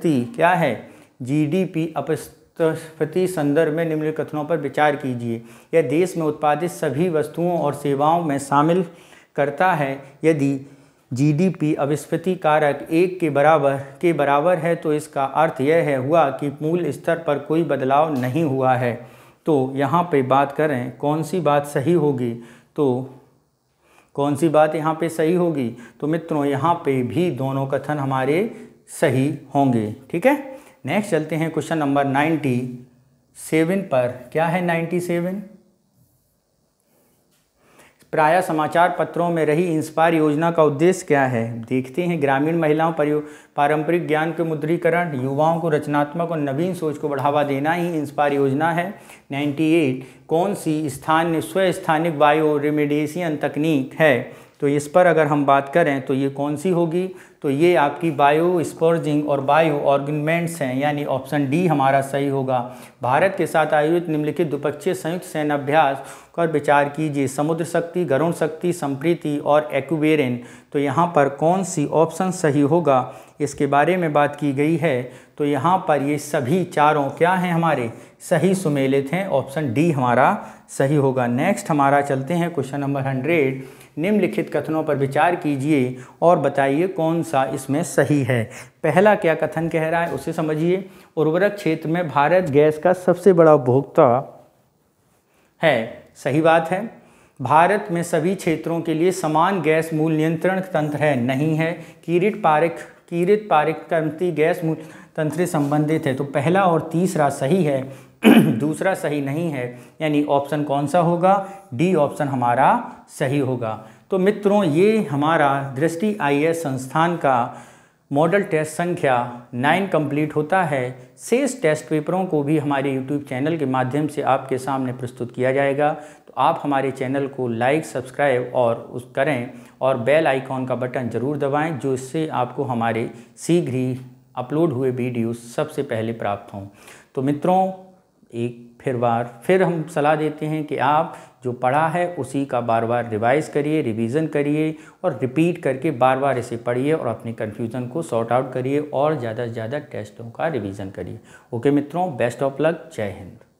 डी क्या है जीडीपी डी संदर्भ में निम्नलिखित कथनों पर विचार कीजिए यह देश में उत्पादित सभी वस्तुओं और सेवाओं में शामिल करता है यदि जीडीपी अविस्फीति कारक एक के बराबर के बराबर है तो इसका अर्थ यह है हुआ कि मूल स्तर पर कोई बदलाव नहीं हुआ है तो यहाँ पे बात करें कौन सी बात सही होगी तो कौन सी बात यहाँ पे सही होगी तो मित्रों यहाँ पे भी दोनों कथन हमारे सही होंगे ठीक है नेक्स्ट चलते हैं क्वेश्चन नंबर नाइन्टी सेवन पर क्या है नाइन्टी सेवन प्राय समाचार पत्रों में रही इंस्पायर योजना का उद्देश्य क्या है देखते हैं ग्रामीण महिलाओं पर पारंपरिक ज्ञान के मुद्रीकरण युवाओं को रचनात्मक और नवीन सोच को बढ़ावा देना ही इंस्पायर योजना है 98 कौन सी स्थानीय स्वस्थानिक बायो रेमेडिएशन तकनीक है तो इस पर अगर हम बात करें तो ये कौन सी होगी तो ये आपकी बायो स्पोर्जिंग और बायो ऑर्गनमेंट्स हैं यानी ऑप्शन डी हमारा सही होगा भारत के साथ आयोजित निम्नलिखित द्विपक्षीय संयुक्त सैन्य अभ्यास पर विचार कीजिए समुद्र शक्ति गरुण शक्ति संप्रीति और एक्वेरेन तो यहाँ पर कौन सी ऑप्शन सही होगा इसके बारे में बात की गई है तो यहाँ पर ये सभी चारों क्या हैं हमारे सही सुमेलित हैं ऑप्शन डी हमारा सही होगा नेक्स्ट हमारा चलते हैं क्वेश्चन नंबर हंड्रेड निम्नलिखित कथनों पर विचार कीजिए और बताइए कौन सा इसमें सही है पहला क्या कथन कह रहा है उसे समझिए उर्वरक क्षेत्र में भारत गैस का सबसे बड़ा उपभोक्ता है सही बात है भारत में सभी क्षेत्रों के लिए समान गैस मूल नियंत्रण तंत्र है नहीं है कीरिट पारिक कीरित पारिक गैस मूल तंत्र से संबंधित है तो पहला और तीसरा सही है दूसरा सही नहीं है यानी ऑप्शन कौन सा होगा डी ऑप्शन हमारा सही होगा तो मित्रों ये हमारा दृष्टि आई संस्थान का मॉडल टेस्ट संख्या नाइन कंप्लीट होता है शेष टेस्ट पेपरों को भी हमारे यूट्यूब चैनल के माध्यम से आपके सामने प्रस्तुत किया जाएगा तो आप हमारे चैनल को लाइक सब्सक्राइब और उस करें और बेल आइकॉन का बटन ज़रूर दबाएं जो इससे आपको हमारे शीघ्र ही अपलोड हुए वीडियो सबसे पहले प्राप्त हों तो मित्रों एक फिर बार फिर हम सलाह देते हैं कि आप जो पढ़ा है उसी का बार बार रिवाइज़ करिए रिवीजन करिए और रिपीट करके बार बार इसे पढ़िए और अपने कन्फ्यूज़न को सॉर्ट आउट करिए और ज़्यादा से ज़्यादा टेस्टों का रिवीजन करिए ओके मित्रों बेस्ट ऑफ लक जय हिंद